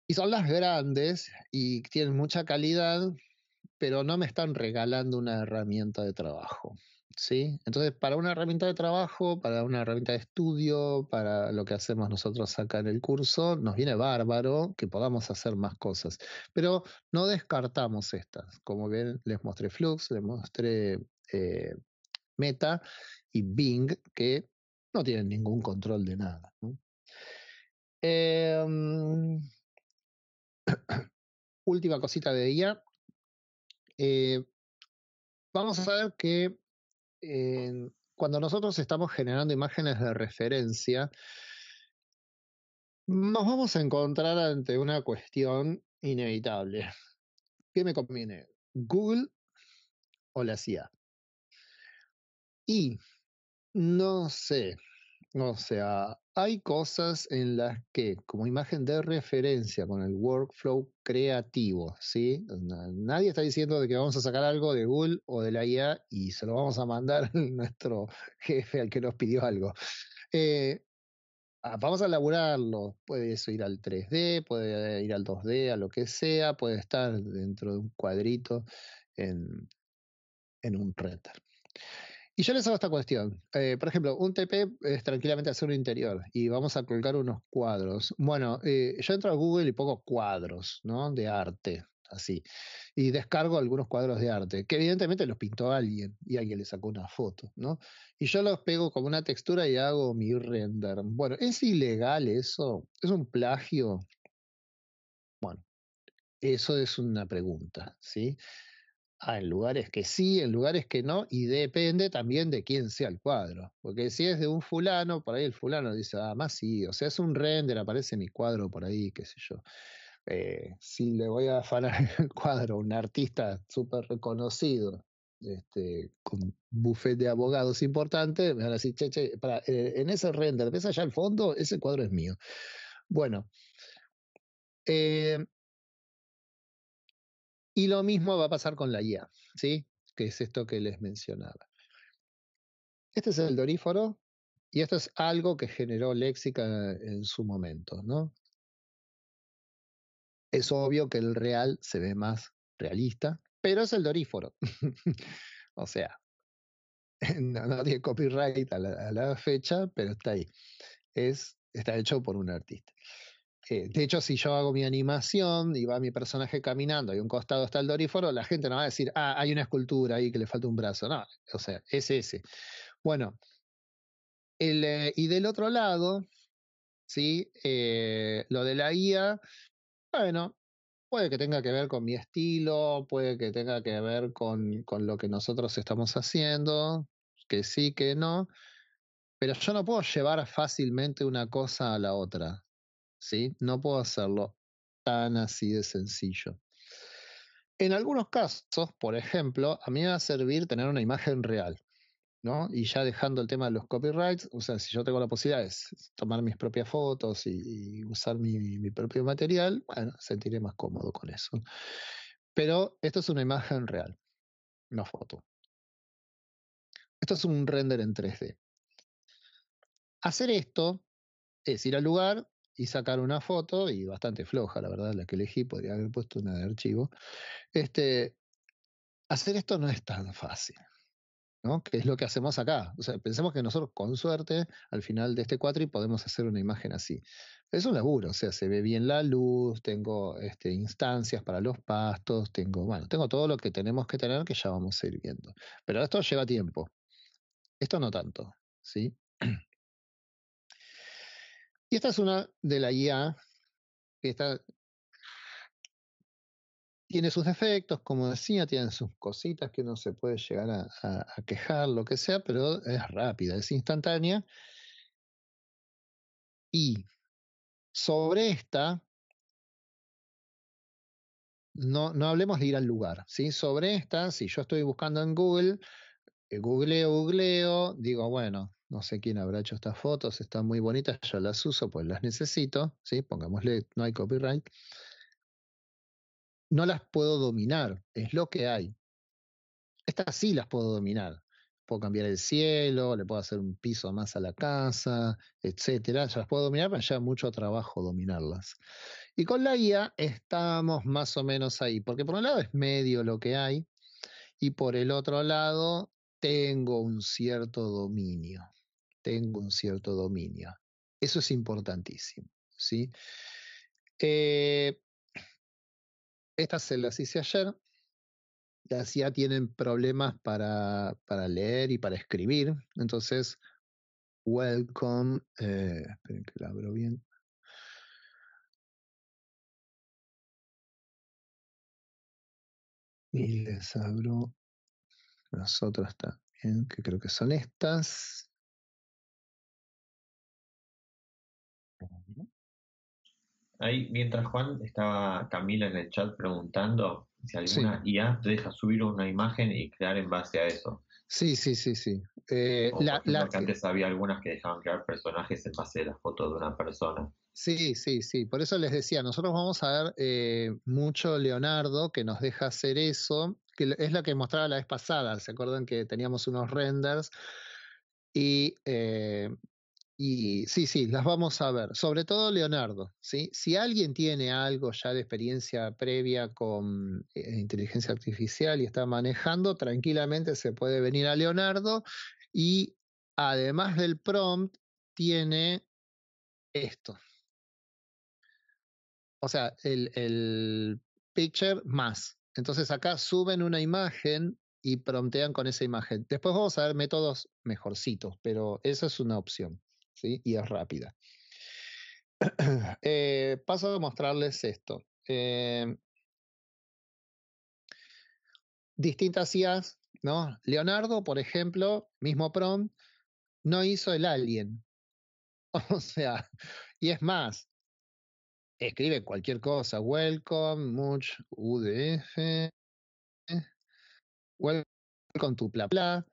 y son las grandes y tienen mucha calidad, pero no me están regalando una herramienta de trabajo entonces para una herramienta de trabajo, para una herramienta de estudio, para lo que hacemos nosotros acá en el curso, nos viene bárbaro que podamos hacer más cosas. Pero no descartamos estas. Como bien, les mostré Flux, les mostré eh, Meta y Bing, que no tienen ningún control de nada. Em, última cosita de día. Eh, vamos a ver que cuando nosotros estamos generando imágenes de referencia, nos vamos a encontrar ante una cuestión inevitable. ¿Qué me conviene? ¿Google o la CIA? Y no sé, o sea, hay cosas en las que, como imagen de referencia con el workflow creativo, ¿sí? Nadie está diciendo de que vamos a sacar algo de Google o de la IA y se lo vamos a mandar a nuestro jefe al que nos pidió algo. Eh, ah, vamos a elaborarlo. puede eso ir al 3D, puede ir al 2D, a lo que sea, puede estar dentro de un cuadrito en, en un render. Y yo les hago esta cuestión. Eh, por ejemplo, un TP es tranquilamente hacer un interior y vamos a colgar unos cuadros. Bueno, eh, yo entro a Google y pongo cuadros, ¿no? De arte, así. Y descargo algunos cuadros de arte, que evidentemente los pintó alguien y alguien le sacó una foto, ¿no? Y yo los pego como una textura y hago mi render. Bueno, ¿es ilegal eso? ¿Es un plagio? Bueno, eso es una pregunta, ¿sí? en lugares que sí, en lugares que no, y depende también de quién sea el cuadro. Porque si es de un fulano, por ahí el fulano dice, ah, más sí, o sea, es un render, aparece mi cuadro por ahí, qué sé yo. Eh, si le voy a afanar el cuadro a un artista súper reconocido, este, con buffet de abogados importante, me van a decir, che, che, para, eh, en ese render, ¿ves allá al fondo? Ese cuadro es mío. Bueno, eh, y lo mismo va a pasar con la IA, ¿sí? Que es esto que les mencionaba. Este es el doríforo y esto es algo que generó léxica en su momento, ¿no? Es obvio que el real se ve más realista, pero es el doríforo. o sea, no, tiene copyright a la, a la fecha, pero está ahí. Es, está hecho por un artista. Eh, de hecho, si yo hago mi animación y va mi personaje caminando y un costado está el doríforo, la gente no va a decir, ah, hay una escultura ahí que le falta un brazo. No, o sea, es ese. Bueno, el, eh, y del otro lado, ¿sí? Eh, lo de la guía, bueno, puede que tenga que ver con mi estilo, puede que tenga que ver con, con lo que nosotros estamos haciendo, que sí, que no. Pero yo no puedo llevar fácilmente una cosa a la otra. No puedo hacerlo tan así de sencillo. En algunos casos, por ejemplo, a mí me va a servir tener una imagen real, ¿no? Y ya dejando el tema de los copyrights, o sea, si yo tengo la posibilidad de tomar mis propias fotos y, usar mi, mi, propio material, bueno, sentiré más cómodo con eso. Pero esto es una imagen real, una foto. Esto es un render en 3D. Hacer esto es ir al lugar, y sacar una foto, y bastante floja, la verdad, la que elegí, podría haber puesto una de archivo. Este, hacer esto no es tan fácil. ¿no? que es lo que hacemos acá. O sea, pensemos que nosotros con suerte al final de este cuatri podemos hacer una imagen así. Es un laburo, o sea, se ve bien la luz, tengo este, instancias para los pastos, tengo, bueno, tengo todo lo que tenemos que tener que ya vamos a ir viendo. Pero esto lleva tiempo. Esto no tanto, ¿sí? Y esta es una de la IA que está, tiene sus defectos, como decía, tiene sus cositas que no se puede llegar a, quejar, lo que sea, pero es rápida, es instantánea. Y sobre esta, no, no hablemos de ir al lugar, ¿sí? Sobre esta, si yo estoy buscando en Google, eh, googleo, googleo, digo, bueno, no sé quién habrá hecho estas fotos, están muy bonitas, yo las uso, pues las necesito, ¿sí? pongámosle, no hay copyright. No las puedo dominar, es lo que hay. Estas sí las puedo dominar. Puedo cambiar el cielo, le puedo hacer un piso más a la casa, etcétera. Ya las puedo dominar, pero ya mucho trabajo dominarlas. Y con la guía estamos más o menos ahí, porque por un lado es medio lo que hay, y por el otro lado tengo un cierto dominio tengo un cierto dominio. Eso es importantísimo. ¿sí? Eh, estas se las hice ayer. Las ya tienen problemas para, para leer y para escribir. Entonces, welcome. Eh, esperen que la abro bien. Y les abro las otras también, que creo que son estas. Ahí, mientras Juan estaba Camila en el chat preguntando si alguna IA deja subir una imagen y crear en base a eso. Sí, sí, sí, sí. Eh, antes había algunas que dejaban crear personajes en base a las fotos de una persona. Sí, sí, sí. Por eso les decía, nosotros vamos a ver eh, mucho Leonardo que nos deja hacer eso, que es lo que mostraba la vez pasada. ¿Se acuerdan que teníamos unos renders? Y eh, y sí, sí, las vamos a ver. Sobre todo Leonardo, Si alguien tiene algo ya de experiencia previa con eh, inteligencia artificial y está manejando, tranquilamente se puede venir a Leonardo y además del prompt tiene esto. O sea, el, el picture más. Entonces acá suben una imagen y promptean con esa imagen. Después vamos a ver métodos mejorcitos, pero esa es una opción. Y es rápida. Eh, paso a mostrarles esto. Eh, distintas IAs, ¿no? Leonardo, por ejemplo, mismo prompt, no hizo el alien. O sea, y es más, escribe cualquier cosa, welcome, much, UDF, welcome tu pla, pla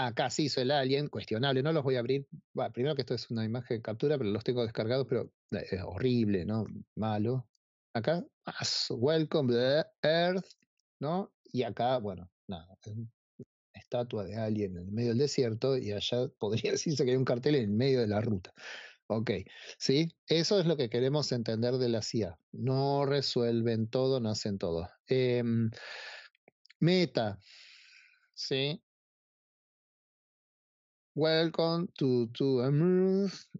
Acá sí hizo el alien, cuestionable, no los voy a abrir. primero que esto es una imagen de captura, pero los tengo descargados, pero eh, es horrible, ¿no? Malo. Acá, welcome to Earth, ¿no? Y acá, bueno, nada, estatua de alien en el medio del desierto y allá podría decirse que hay un cartel en medio de la ruta. Ok, ¿sí? Eso es lo que queremos entender de la CIA. No resuelven todo, no hacen todo. Em, meta, ¿sí? Welcome to, to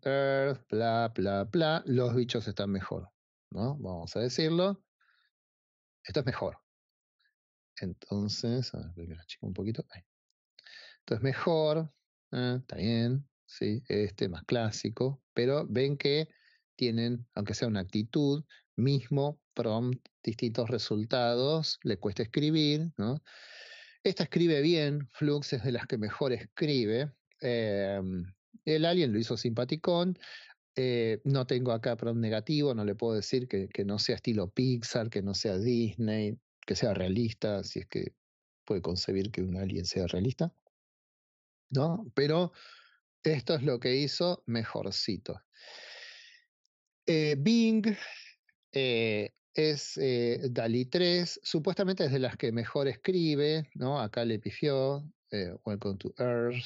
Earth, bla, bla, bla. Los bichos están mejor, ¿no? Vamos a decirlo. Esto es mejor. Entonces, a ver, un poquito. Esto es mejor, ah, está bien, ¿sí? Este más clásico, pero ven que tienen, aunque sea una actitud, mismo prompt, distintos resultados, le cuesta escribir, ¿no? Esta escribe bien, Flux es de las que mejor escribe, Em, el alien lo hizo simpaticón. Eh, no tengo acá pro negativo, no le puedo decir que, no sea estilo Pixar, que no sea Disney, que sea realista, si es que puede concebir que un alien sea realista. ¿No? Pero esto es lo que hizo mejorcito. Eh, Bing eh, es Dali 3, supuestamente es de las que mejor escribe, ¿no? Acá le pifió, Welcome to Earth,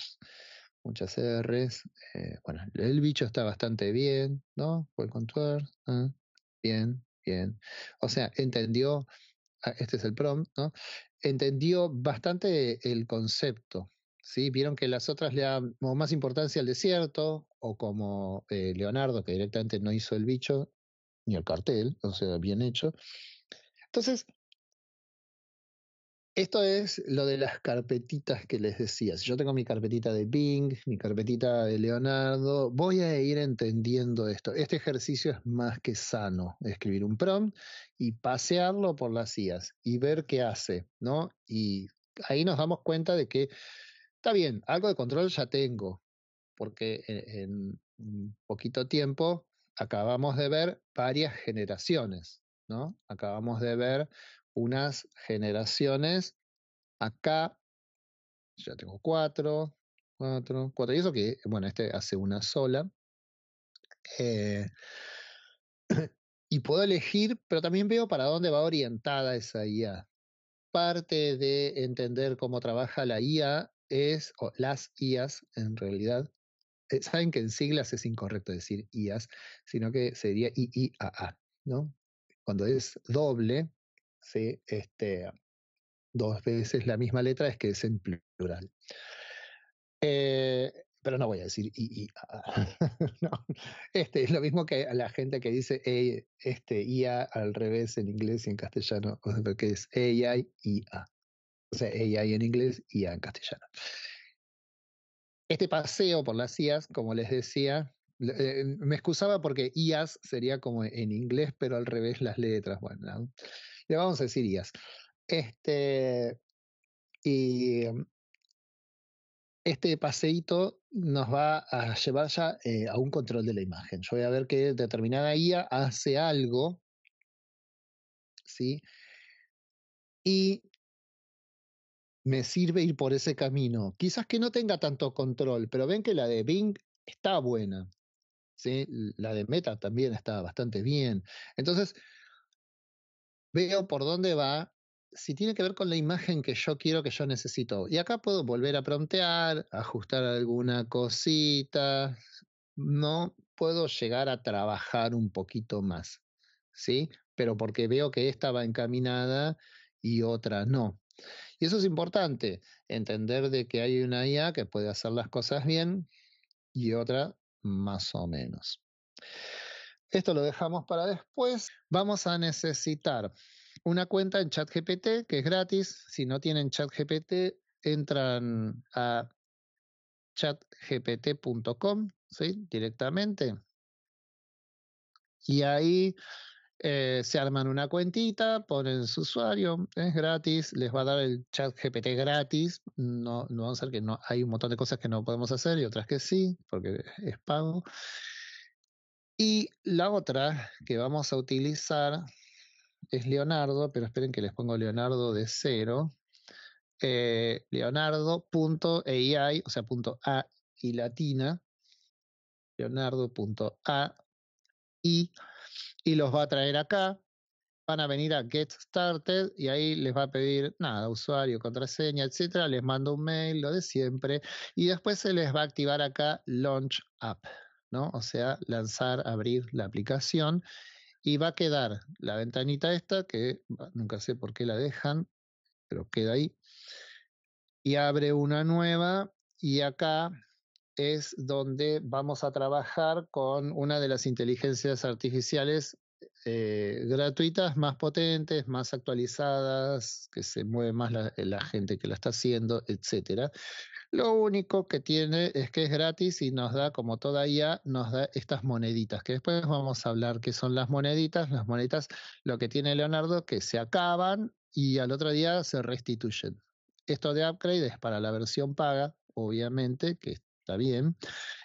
muchas R's. Eh, bueno, el bicho está bastante bien, ¿no? Puede contour ¿eh? Bien, bien. O sea, entendió, ah, este es el prompt, ¿no? Entendió bastante el concepto. ¿Sí? Vieron que las otras le dan más importancia al desierto, o como eh, Leonardo, que directamente no hizo el bicho, ni el cartel, o sea, bien hecho. Entonces, esto es lo de las carpetitas que les decía. Si yo tengo mi carpetita de Bing, mi carpetita de Leonardo, voy a ir entendiendo esto. Este ejercicio es más que sano. Escribir un prompt y pasearlo por las IAS y ver qué hace, ¿no? Y ahí nos damos cuenta de que está bien, algo de control ya tengo, porque e-, en, un poquito tiempo acabamos de ver varias generaciones, ¿no? Acabamos de ver unas generaciones. Acá ya tengo cuatro, cuatro, cuatro. Y eso que, bueno, este hace una sola. Eh, y puedo elegir, pero también veo para dónde va orientada esa IA. Parte de entender cómo trabaja la IA es, o las IAs en realidad, eh, saben que en siglas es incorrecto decir IAs, sino que sería a ¿no? Cuando es doble, ¿sí? este, dos veces la misma letra es que es en plural. Eh, pero no voy a decir IA Este es lo mismo que la gente que dice e, este IA al revés en inglés y en castellano, porque es AI IA. O sea, AI e, e, en inglés y IA en castellano. Este paseo por las IAs, como les decía, eh, me excusaba porque IAs sería como en inglés, pero al revés las letras, bueno, le vamos a decir IAS. Este, y em, este paseíto nos va a llevar ya eh, a un control de la imagen. Yo voy a ver que determinada IA hace algo, ¿sí? Y me sirve ir por ese camino. Quizás que no tenga tanto control, pero ven que la de Bing está buena. ¿sí? La de Meta también está bastante bien. Entonces, veo por dónde va, si tiene que ver con la imagen que yo quiero, que yo necesito. Y acá puedo volver a prontear, ajustar alguna cosita, ¿no? Puedo llegar a trabajar un poquito más, ¿sí? Pero porque veo que esta va encaminada y otra no. Y eso es importante, entender de que hay una IA que puede hacer las cosas bien y otra más o menos. Esto lo dejamos para después. Vamos a necesitar una cuenta en ChatGPT, que es gratis. Si no tienen ChatGPT, entran a chatgpt.com directamente. Y ahí eh, se arman una cuentita, ponen su usuario, es gratis, les va a dar el ChatGPT gratis. No, no vamos a ser que no, hay un montón de cosas que no podemos hacer y otras que sí, porque es pago. Y la otra que vamos a utilizar es Leonardo, pero esperen que les pongo Leonardo de cero. Eh, Leonardo.ai, o sea, punto .a y latina. Leonardo.ai. Y los va a traer acá. Van a venir a Get Started y ahí les va a pedir nada, usuario, contraseña, etcétera. Les mando un mail, lo de siempre. Y después se les va a activar acá Launch App. ¿no? O sea, lanzar, abrir la aplicación y va a quedar la ventanita esta, que nunca sé por qué la dejan, pero queda ahí, y abre una nueva y acá es donde vamos a trabajar con una de las inteligencias artificiales eh, gratuitas, más potentes, más actualizadas, que se mueve más la, la gente que la está haciendo, etcétera. Lo único que tiene es que es gratis y nos da, como todavía nos da estas moneditas, que después vamos a hablar qué son las moneditas. Las moneditas, lo que tiene Leonardo, que se acaban y al otro día se restituyen. Esto de upgrade es para la versión paga, obviamente, que está bien,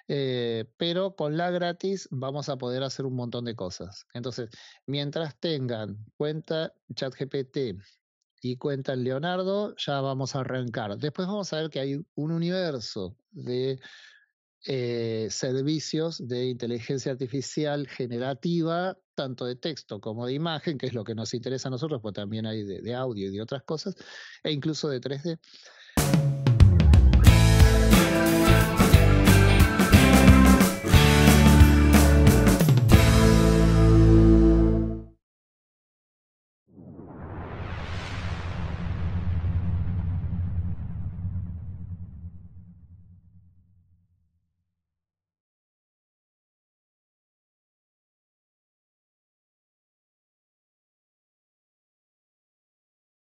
eh, pero con la gratis vamos a poder hacer un montón de cosas. Entonces, mientras tengan cuenta ChatGPT y el Leonardo, ya vamos a arrancar. Después vamos a ver que hay un universo de eh, servicios de inteligencia artificial generativa, tanto de texto como de imagen, que es lo que nos interesa a nosotros, pues también hay de, audio y de otras cosas, e incluso de 3D.